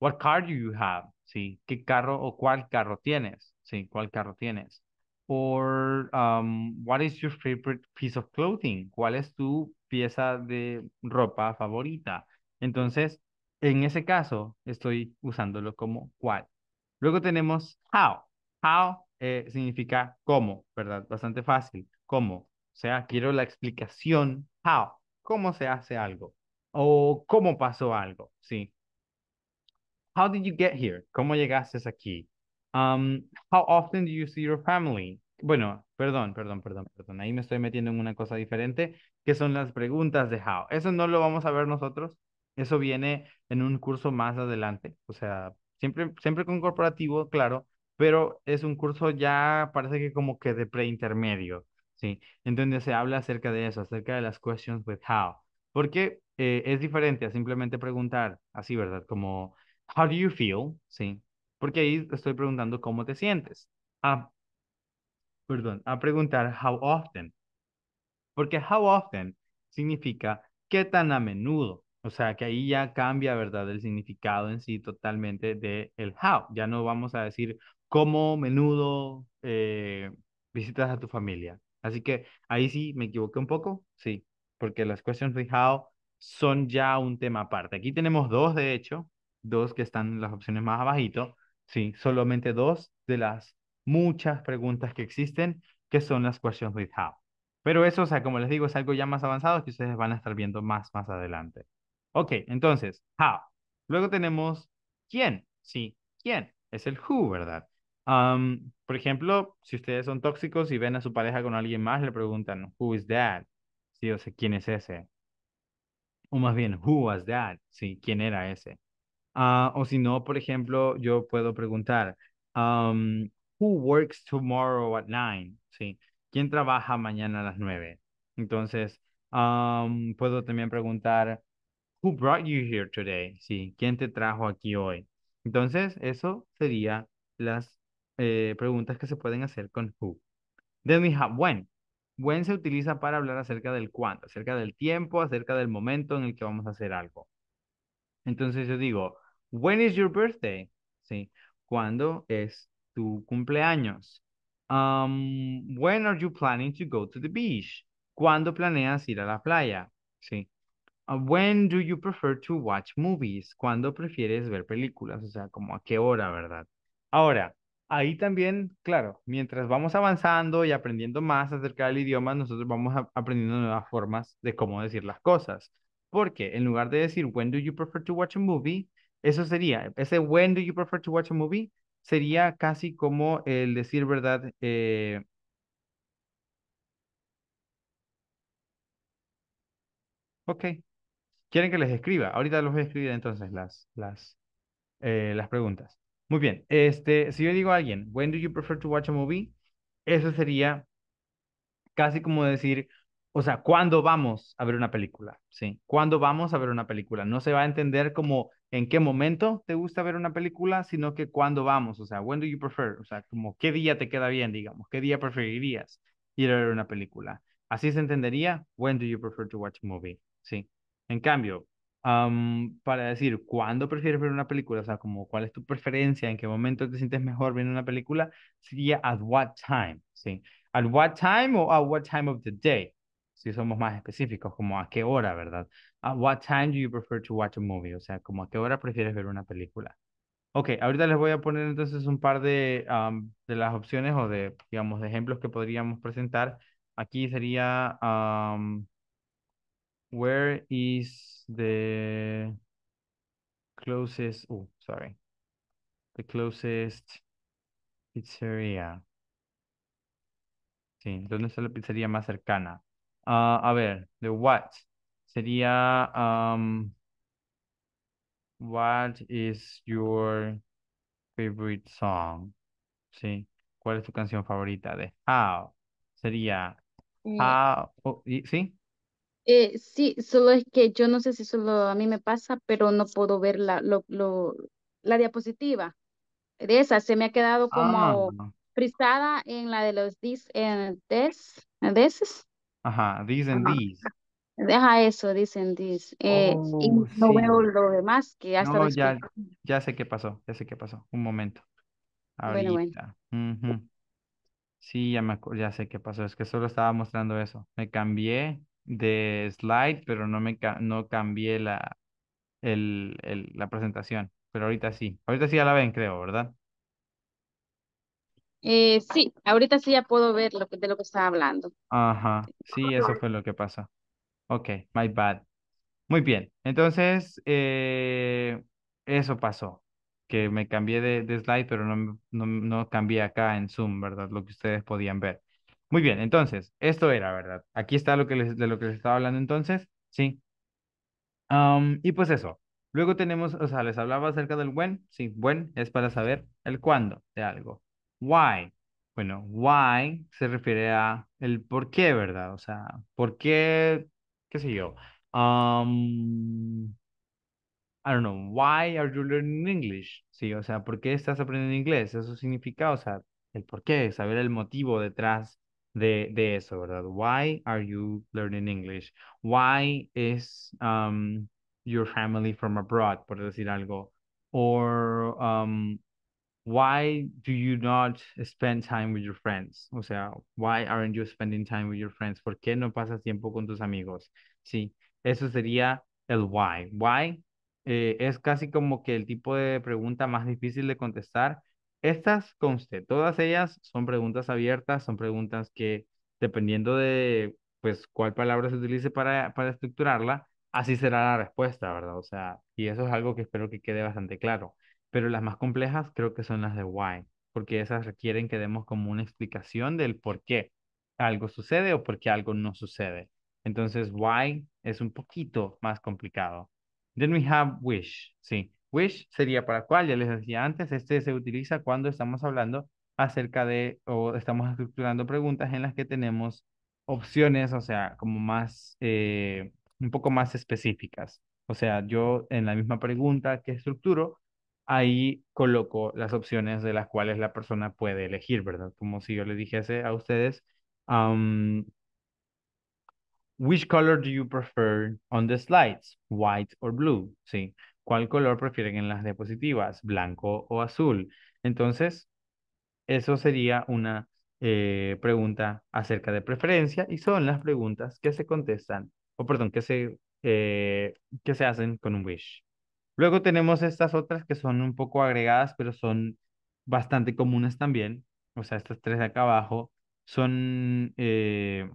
what car do you have? Sí, ¿qué carro o cuál carro tienes? Sí, ¿cuál carro tienes? Or um, what is your favorite piece of clothing? ¿Cuál es tu pieza de ropa favorita? Entonces, en ese caso, estoy usándolo como cual Luego tenemos how. How eh, significa cómo, ¿verdad? Bastante fácil. ¿Cómo? O sea, quiero la explicación how. ¿Cómo se hace algo? O cómo pasó algo, ¿sí? How did you get here? ¿Cómo llegaste aquí? Um, how often do you see your family? Bueno, perdón, perdón, perdón, perdón. Ahí me estoy metiendo en una cosa diferente, que son las preguntas de how. Eso no lo vamos a ver nosotros, eso viene en un curso más adelante. O sea, siempre, siempre con corporativo, claro, pero es un curso ya parece que como que de preintermedio, ¿sí? En donde se habla acerca de eso, acerca de las questions with how. Porque eh, es diferente a simplemente preguntar así, ¿verdad? Como, how do you feel? ¿Sí? Porque ahí estoy preguntando cómo te sientes. perdón, a preguntar how often. Porque how often significa qué tan a menudo. O sea, que ahí ya cambia, ¿verdad? El significado en sí totalmente de el how. Ya no vamos a decir cómo menudo eh, visitas a tu familia. Así que ahí sí me equivoqué un poco, sí, porque las questions de how son ya un tema aparte. Aquí tenemos dos, de hecho, dos que están en las opciones más abajito, sí, solamente dos de las muchas preguntas que existen, que son las questions with how. Pero eso, o sea, como les digo, es algo ya más avanzado que ustedes van a estar viendo más, más adelante. Ok, entonces, how. Luego tenemos quién. Sí, quién. Es el who, ¿verdad? Um, por ejemplo, si ustedes son tóxicos y ven a su pareja con alguien más, le preguntan, who is that? Sí, o sea, ¿quién es ese? O más bien, who was that? Sí, ¿quién era ese? Ah, o si no, por ejemplo, yo puedo preguntar, um, who works tomorrow at nine? Sí, ¿quién trabaja mañana a las nueve? Entonces, um, puedo también preguntar, Who brought you here today? Sí, ¿quién te trajo aquí hoy? Entonces, eso sería las eh, preguntas que se pueden hacer con who. Then we have when. When se utiliza para hablar acerca del cuándo, acerca del tiempo, acerca del momento en el que vamos a hacer algo. Entonces yo digo, when is your birthday? ¿Sí? ¿Cuándo es tu cumpleaños? Um, when are you planning to go to the beach? ¿Cuándo planeas ir a la playa? ¿Sí? Ah, when do you prefer to watch movies? ¿Cuándo prefieres ver películas? O sea, como a qué hora, ¿verdad? Ahora, ahí también, claro, mientras vamos avanzando y aprendiendo más acerca del idioma, nosotros vamos aprendiendo nuevas formas de cómo decir las cosas. Porque en lugar de decir, when do you prefer to watch a movie? Eso sería, ese when do you prefer to watch a movie sería casi como el decir, ¿verdad? Eh, ok, quieren que les escriba. Ahorita los voy a escribir entonces las, las, eh, las preguntas. Muy bien. Este, si yo digo a alguien, when do you prefer to watch a movie? Eso sería casi como decir, o sea, ¿cuándo vamos a ver una película? Sí, ¿cuándo vamos a ver una película? No se va a entender como en qué momento te gusta ver una película, sino que cuándo vamos, o sea, when do you prefer? O sea, como qué día te queda bien, digamos, qué día preferirías ir a ver una película. Así se entendería, when do you prefer to watch a movie? Sí. En cambio, para decir cuándo prefieres ver una película, o sea, como cuál es tu preferencia, en qué momento te sientes mejor viendo una película, sería at what time, ¿sí? At what time o at what time of the day, si somos más específicos, como a qué hora, ¿verdad? At what time do you prefer to watch a movie? O sea, como a qué hora prefieres ver una película. Ok, ahorita les voy a poner entonces un par de, de las opciones o de, digamos, de ejemplos que podríamos presentar. Aquí sería... Where is the closest, oh, sorry, the closest pizzeria? Sí, ¿dónde está la pizzería más cercana? Ah, a ver, the what sería, um, what is your favorite song? Sí, ¿cuál es tu canción favorita? De how sería, ah ¿sí? Eh, sí, solo es que yo no sé si solo a mí me pasa, pero no puedo ver la, lo, la diapositiva de esa. Se me ha quedado ah, como frisada en la de los this and this. Ajá, this and this. Deja eso, dicen this. Eh, y oh, no veo lo demás que no, ya, sé qué pasó, ya sé qué pasó. Un momento. Bueno, bueno. Sí, ya, me, ya sé qué pasó. Es que solo estaba mostrando eso. Me cambié de slide, pero no me no cambié la, el, la presentación. Pero ahorita sí. Ahorita sí ya la ven, creo, ¿verdad? Eh, sí, ahorita sí ya puedo ver lo que, de lo que estaba hablando. Ajá, sí, eso fue lo que pasó. Ok, my bad. Muy bien, entonces eh, eso pasó, que me cambié de, slide, pero no, no, no cambié acá en Zoom, ¿verdad? Lo que ustedes podían ver. Muy bien, entonces, esto era, ¿verdad? Aquí está lo que les, de lo que les estaba hablando entonces, ¿sí? y pues eso. Luego tenemos, o sea, les hablaba acerca del when, sí, when es para saber el cuándo de algo. Why, bueno, why se refiere a el por qué, ¿verdad? O sea, por qué, qué sé yo. I don't know, why are you learning English? Sí, o sea, ¿por qué estás aprendiendo inglés? Eso significa, o sea, el por qué, saber el motivo detrás de, de eso, ¿verdad? Why are you learning English? Why is um, your family from abroad, por decir algo? Or um, why do you not spend time with your friends? O sea, why aren't you spending time with your friends? ¿Por qué no pasas tiempo con tus amigos? Sí, eso sería el why. Why eh, es casi como que el tipo de pregunta más difícil de contestar estas, conste, todas ellas son preguntas abiertas, son preguntas que dependiendo de pues cuál palabra se utilice para, para estructurarla, así será la respuesta, ¿verdad? O sea, y eso es algo que espero que quede bastante claro. Pero las más complejas creo que son las de why, porque esas requieren que demos como una explicación del por qué algo sucede o por qué algo no sucede. Entonces, why es un poquito más complicado. Then we have wish, sí. Which sería para cuál, ya les decía antes, este se utiliza cuando estamos hablando acerca de o estamos estructurando preguntas en las que tenemos opciones, o sea, como más, eh, un poco más específicas. O sea, yo en la misma pregunta que estructuro, ahí coloco las opciones de las cuales la persona puede elegir, ¿verdad? Como si yo le dijese a ustedes, um, which color do you prefer on the slides, white or blue? Sí. ¿Cuál color prefieren en las diapositivas? ¿Blanco o azul? Entonces, eso sería una eh, pregunta acerca de preferencia y son las preguntas que se contestan, o perdón, que se, eh, que se hacen con un wish. Luego tenemos estas otras que son un poco agregadas, pero son bastante comunes también. O sea, estas tres de acá abajo son eh,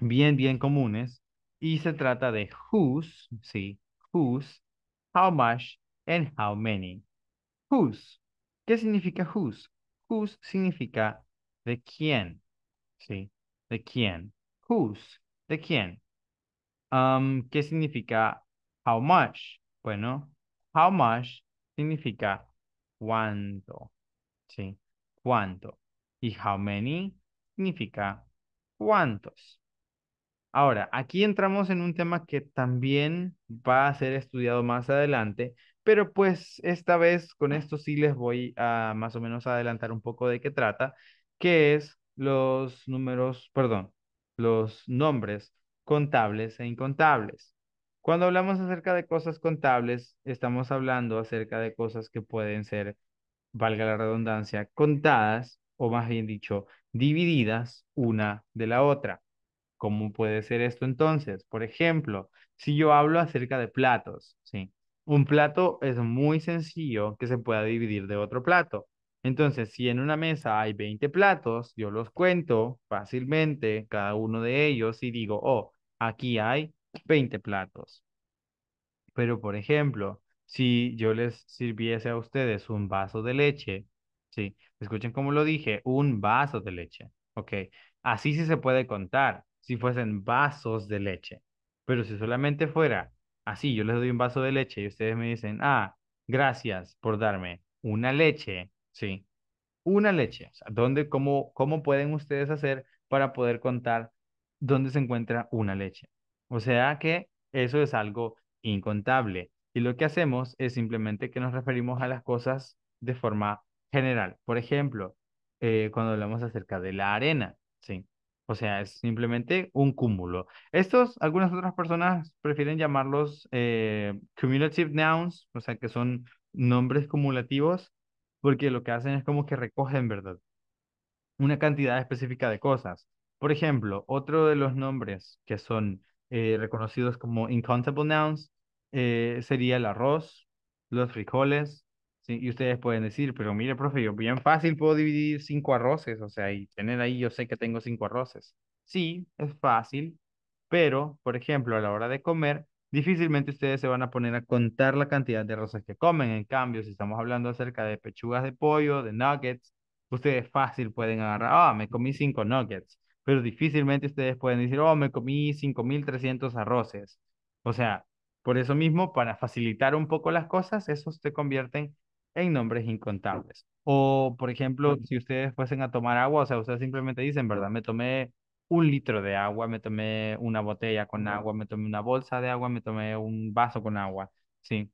bien, bien comunes. Y se trata de whose, sí, whose, how much, and how many. Whose. ¿Qué significa whose? Whose significa de quién. ¿Sí? De quién. Whose. De quién. Um, ¿Qué significa how much? Bueno, how much significa cuánto. ¿Sí? Cuánto. Y how many significa cuántos. Ahora, aquí entramos en un tema que también va a ser estudiado más adelante, pero pues esta vez con esto sí les voy a más o menos adelantar un poco de qué trata, que es los números, perdón, los nombres contables e incontables. Cuando hablamos acerca de cosas contables, estamos hablando acerca de cosas que pueden ser, valga la redundancia, contadas o más bien dicho, divididas una de la otra. ¿Cómo puede ser esto entonces? Por ejemplo, si yo hablo acerca de platos, ¿sí? Un plato es muy sencillo que se pueda dividir de otro plato. Entonces, si en una mesa hay 20 platos, yo los cuento fácilmente, cada uno de ellos, y digo, oh, aquí hay 20 platos. Pero, por ejemplo, si yo les sirviese a ustedes un vaso de leche, ¿sí? Escuchen cómo lo dije, un vaso de leche, ¿ok? Así sí se puede contar si fuesen vasos de leche. Pero si solamente fuera así, yo les doy un vaso de leche y ustedes me dicen, ah, gracias por darme una leche, ¿sí? Una leche. O sea, ¿dónde, cómo, ¿Cómo pueden ustedes hacer para poder contar dónde se encuentra una leche? O sea que eso es algo incontable. Y lo que hacemos es simplemente que nos referimos a las cosas de forma general. Por ejemplo, eh, cuando hablamos acerca de la arena, ¿sí? O sea, es simplemente un cúmulo. Estos, algunas otras personas prefieren llamarlos eh, cumulative nouns, o sea, que son nombres cumulativos, porque lo que hacen es como que recogen, ¿verdad? Una cantidad específica de cosas. Por ejemplo, otro de los nombres que son eh, reconocidos como incontable nouns eh, sería el arroz, los frijoles, y ustedes pueden decir, pero mire, profe, yo bien fácil puedo dividir cinco arroces, o sea, y tener ahí, yo sé que tengo cinco arroces. Sí, es fácil, pero, por ejemplo, a la hora de comer, difícilmente ustedes se van a poner a contar la cantidad de arroces que comen. En cambio, si estamos hablando acerca de pechugas de pollo, de nuggets, ustedes fácil pueden agarrar, ah, me comí cinco nuggets, pero difícilmente ustedes pueden decir, oh, me comí 5.300 arroces. O sea, por eso mismo, para facilitar un poco las cosas, eso te convierten en nombres incontables. O, por ejemplo, si ustedes fuesen a tomar agua, o sea, ustedes simplemente dicen, ¿verdad? Me tomé un litro de agua, me tomé una botella con agua, me tomé una bolsa de agua, me tomé un vaso con agua, ¿sí?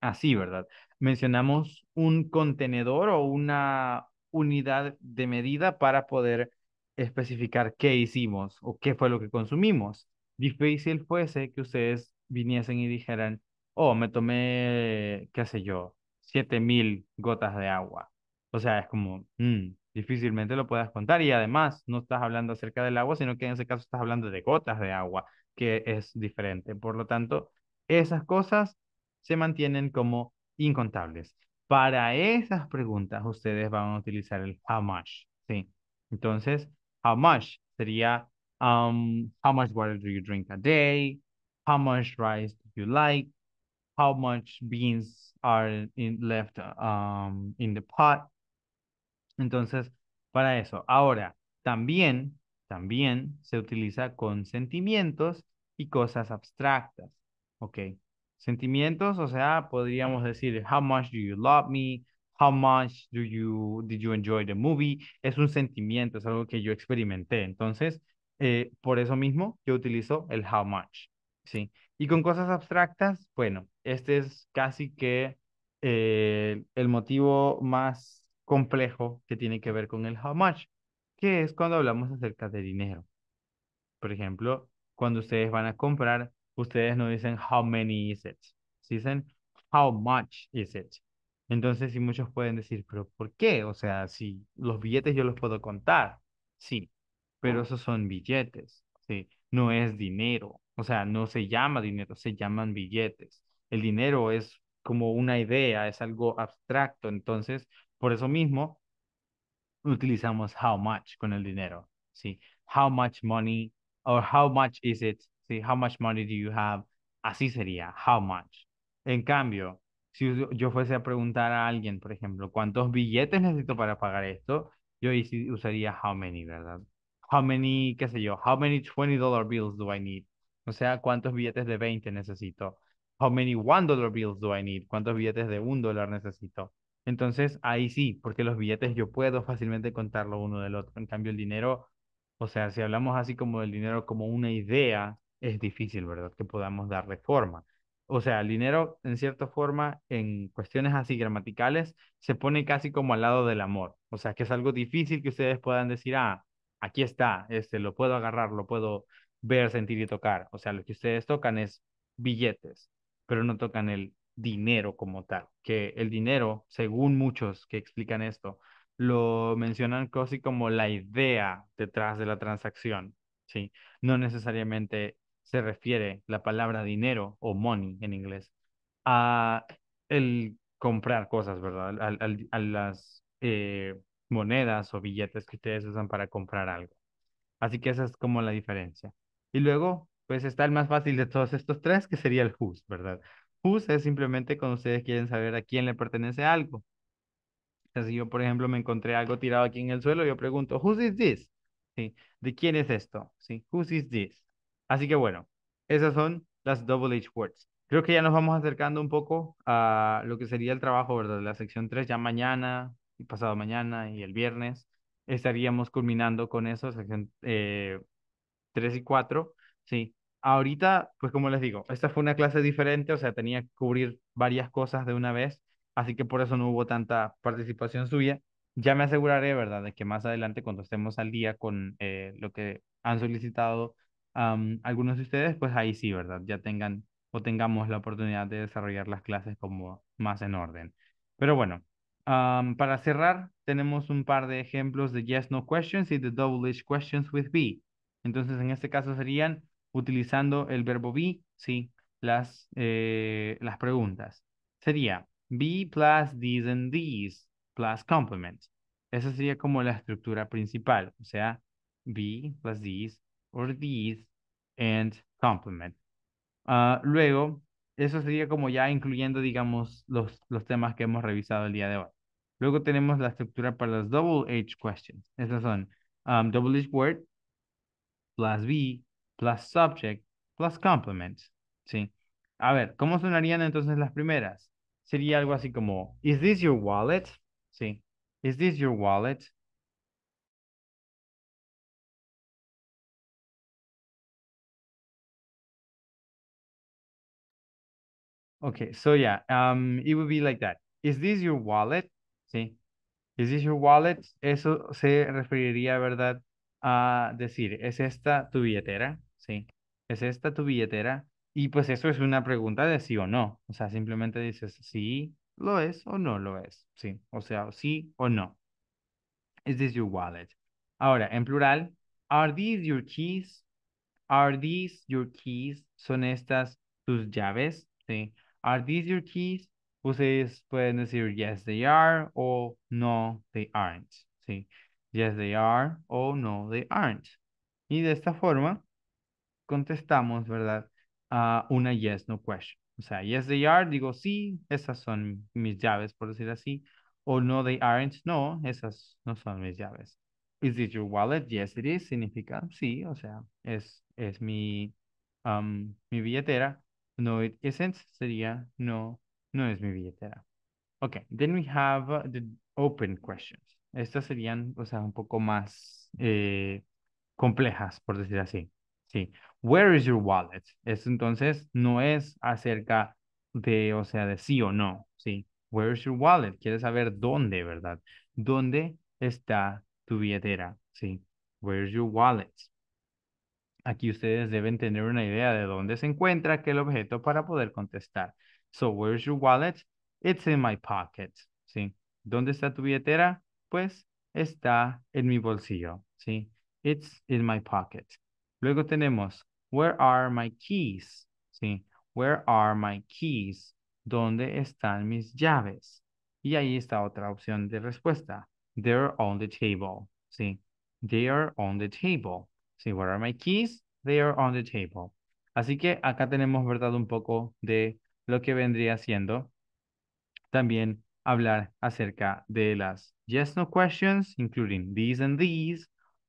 Así, ¿verdad? Mencionamos un contenedor o una unidad de medida para poder especificar qué hicimos o qué fue lo que consumimos. Difícil fuese que ustedes viniesen y dijeran, oh, me tomé, qué sé yo, 7000 gotas de agua. O sea, es como, mm, difícilmente lo puedas contar y además no estás hablando acerca del agua, sino que en ese caso estás hablando de gotas de agua, que es diferente. Por lo tanto, esas cosas se mantienen como incontables. Para esas preguntas ustedes van a utilizar el how much, ¿sí? Entonces, how much sería um, how much water do you drink a day? How much rice do you like? how much beans are in, left um, in the pot. Entonces, para eso. Ahora, también, también se utiliza con sentimientos y cosas abstractas. Ok. Sentimientos, o sea, podríamos decir, how much do you love me? How much do you, did you enjoy the movie? Es un sentimiento, es algo que yo experimenté. Entonces, eh, por eso mismo yo utilizo el how much. ¿sí? Y con cosas abstractas, bueno, este es casi que eh, el motivo más complejo que tiene que ver con el how much, que es cuando hablamos acerca de dinero. Por ejemplo, cuando ustedes van a comprar, ustedes no dicen how many is it, dicen how much is it. Entonces, si muchos pueden decir, pero ¿por qué? O sea, si los billetes yo los puedo contar, sí, pero esos son billetes, sí no es dinero, o sea, no se llama dinero, se llaman billetes. El dinero es como una idea, es algo abstracto, entonces, por eso mismo utilizamos how much con el dinero, ¿sí? How much money or how much is it, ¿sí? How much money do you have? Así sería, how much. En cambio, si yo fuese a preguntar a alguien, por ejemplo, ¿cuántos billetes necesito para pagar esto? Yo usaría how many, ¿verdad? how many, qué sé yo, how many $20 bills do I need? O sea, ¿cuántos billetes de 20 necesito? How many $1 bills do I need? ¿Cuántos billetes de un dólar necesito? Entonces, ahí sí, porque los billetes yo puedo fácilmente contarlo uno del otro. En cambio, el dinero, o sea, si hablamos así como del dinero como una idea, es difícil, ¿verdad? Que podamos darle forma. O sea, el dinero, en cierta forma, en cuestiones así gramaticales, se pone casi como al lado del amor. O sea, que es algo difícil que ustedes puedan decir, ah, aquí está, este, lo puedo agarrar, lo puedo ver, sentir y tocar. O sea, lo que ustedes tocan es billetes, pero no tocan el dinero como tal, que el dinero, según muchos que explican esto, lo mencionan casi como la idea detrás de la transacción, ¿sí? No necesariamente se refiere la palabra dinero o money en inglés a el comprar cosas, ¿verdad? A, las eh, monedas o billetes que ustedes usan para comprar algo. Así que esa es como la diferencia. Y luego, pues está el más fácil de todos estos tres, que sería el whose, ¿verdad? Whose es simplemente cuando ustedes quieren saber a quién le pertenece algo. Así yo, por ejemplo, me encontré algo tirado aquí en el suelo, yo pregunto, whose is this? ¿Sí? ¿De quién es esto? ¿Sí? Whose is this? Así que bueno, esas son las double H words. Creo que ya nos vamos acercando un poco a lo que sería el trabajo, ¿verdad? La sección 3 ya mañana, y pasado mañana y el viernes, estaríamos culminando con esos eh, tres y cuatro, sí. Ahorita, pues como les digo, esta fue una clase diferente, o sea, tenía que cubrir varias cosas de una vez, así que por eso no hubo tanta participación suya. Ya me aseguraré, ¿verdad?, de que más adelante, cuando estemos al día con eh, lo que han solicitado algunos de ustedes, pues ahí sí, ¿verdad?, ya tengan o tengamos la oportunidad de desarrollar las clases como más en orden. Pero bueno, para cerrar, tenemos un par de ejemplos de yes, no questions y de double questions with be. Entonces, en este caso serían utilizando el verbo be, sí, las, eh, las preguntas. Sería be plus these and these plus complement. Esa sería como la estructura principal, o sea, be plus these or these and complement. Ah, luego, eso sería como ya incluyendo, digamos, los, los temas que hemos revisado el día de hoy. Luego tenemos la estructura para las double H questions. Esas son um, double H word, plus B, plus subject, plus complement. ¿Sí? A ver, ¿cómo sonarían entonces las primeras? Sería algo así como, ¿Is this your wallet? Sí. ¿Is this your wallet? Okay, so yeah, um, it would be like that. Is this your wallet? ¿sí? Is this your wallet? Eso se referiría, ¿verdad? A decir, ¿es esta tu billetera? ¿Sí? ¿Es esta tu billetera? Y pues eso es una pregunta de sí o no. O sea, simplemente dices, sí, lo es o no lo es. Sí, o sea, sí o no. Is this your wallet? Ahora, en plural, are these your keys? Are these your keys? Son estas tus llaves, ¿sí? Are these your keys? ustedes pueden decir yes they are o no they aren't. ¿sí? Yes they are o no they aren't. Y de esta forma contestamos, ¿verdad? a una yes no question. O sea, yes they are, digo sí, esas son mis llaves, por decir así. O no they aren't, no, esas no son mis llaves. Is it your wallet? Yes it is, significa sí, o sea, es, es mi, mi billetera. No it isn't, sería no no es mi billetera. Ok, then we have uh, the open questions. Estas serían, o sea, un poco más eh, complejas, por decir así. Sí. Where is your wallet? Esto entonces, no es acerca de, o sea, de sí o no. Sí. Where is your wallet? Quiere saber dónde, ¿verdad? ¿Dónde está tu billetera? Sí. Where is your wallet? Aquí ustedes deben tener una idea de dónde se encuentra aquel objeto para poder contestar. So where's your wallet? It's in my pocket. ¿Sí? ¿Dónde está tu billetera? Pues está en mi bolsillo. ¿Sí? It's in my pocket. Luego tenemos, where are my keys? ¿Sí? Where are my keys? ¿Dónde están mis llaves? Y ahí está otra opción de respuesta. They're on the table. ¿Sí? They are on the table. ¿Sí? Where are my keys? They are on the table. Así que acá tenemos, ¿verdad? Un poco de lo que vendría siendo también hablar acerca de las yes no questions, including these and these,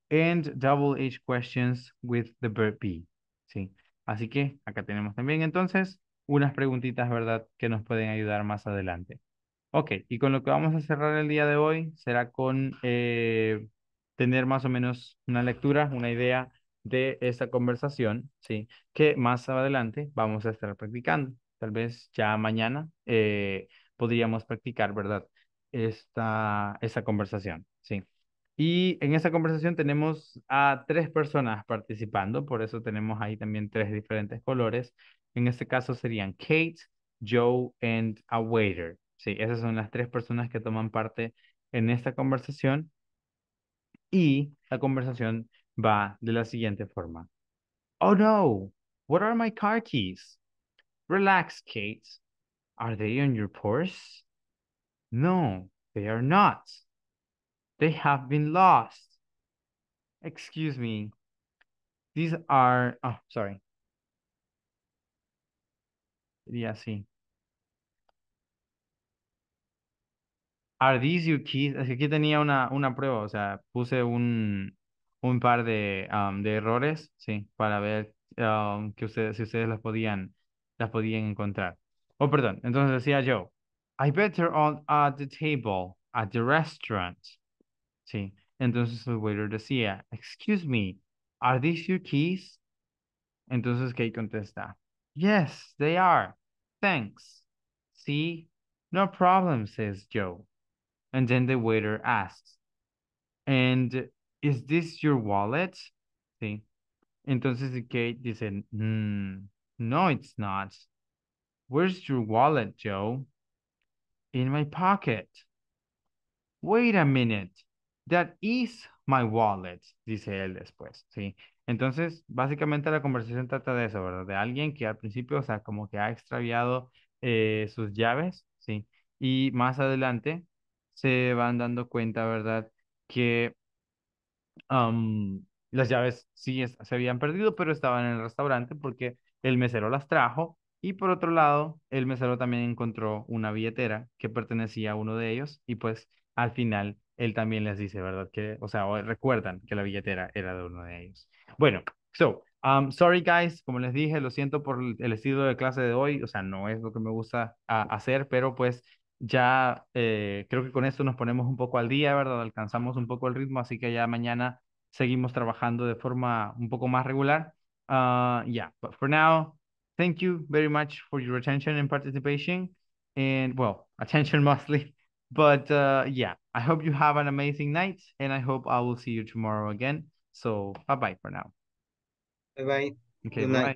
and double H questions with the verb be. ¿sí? Así que acá tenemos también entonces unas preguntitas, ¿verdad?, que nos pueden ayudar más adelante. Ok, y con lo que vamos a cerrar el día de hoy será con eh, tener más o menos una lectura, una idea de esta conversación, ¿sí? Que más adelante vamos a estar practicando tal vez ya mañana eh, podríamos practicar, ¿verdad? Esta, esa conversación, sí. Y en esa conversación tenemos a tres personas participando, por eso tenemos ahí también tres diferentes colores. En este caso serían Kate, Joe and a waiter. Sí, esas son las tres personas que toman parte en esta conversación. Y la conversación va de la siguiente forma. Oh no, what are my car keys? Relax, Kate. Are they on your purse? No, they are not. They have been lost. Excuse me. These are, oh, sorry. Yeah, así. Are these your keys? aquí tenía una, una prueba, o sea, puse un, un par de, um, de errores, sí, para ver um, que ustedes, si ustedes las podían las podían encontrar. Oh, perdón, entonces decía Joe. I better on at the table at the restaurant. Sí, entonces el waiter decía, excuse me, are these your keys? Entonces Kate contesta, yes, they are, thanks. See, no problem, says Joe. And then the waiter asks, and is this your wallet? Sí. Entonces Kate dice, Mmm... No, it's not. Where's your wallet, Joe? In my pocket. Wait a minute. That is my wallet, dice él después, ¿sí? Entonces, básicamente la conversación trata de eso, ¿verdad? De alguien que al principio, o sea, como que ha extraviado eh, sus llaves, ¿sí? Y más adelante se van dando cuenta, ¿verdad? Que las llaves sí se habían perdido, pero estaban en el restaurante porque el mesero las trajo y por otro lado, el mesero también encontró una billetera que pertenecía a uno de ellos y pues al final él también les dice, ¿verdad? Que, o sea, recuerdan que la billetera era de uno de ellos. Bueno, so, um, sorry guys, como les dije, lo siento por el estilo de clase de hoy, o sea, no es lo que me gusta hacer, pero pues ya eh, creo que con esto nos ponemos un poco al día, ¿verdad? Alcanzamos un poco el ritmo, así que ya mañana seguimos trabajando de forma un poco más regular. Uh, yeah, but for now, thank you very much for your attention and participation and well, attention mostly. But uh, yeah, I hope you have an amazing night and I hope I will see you tomorrow again. So bye-bye for now. Bye-bye. Okay, Good bye. -bye.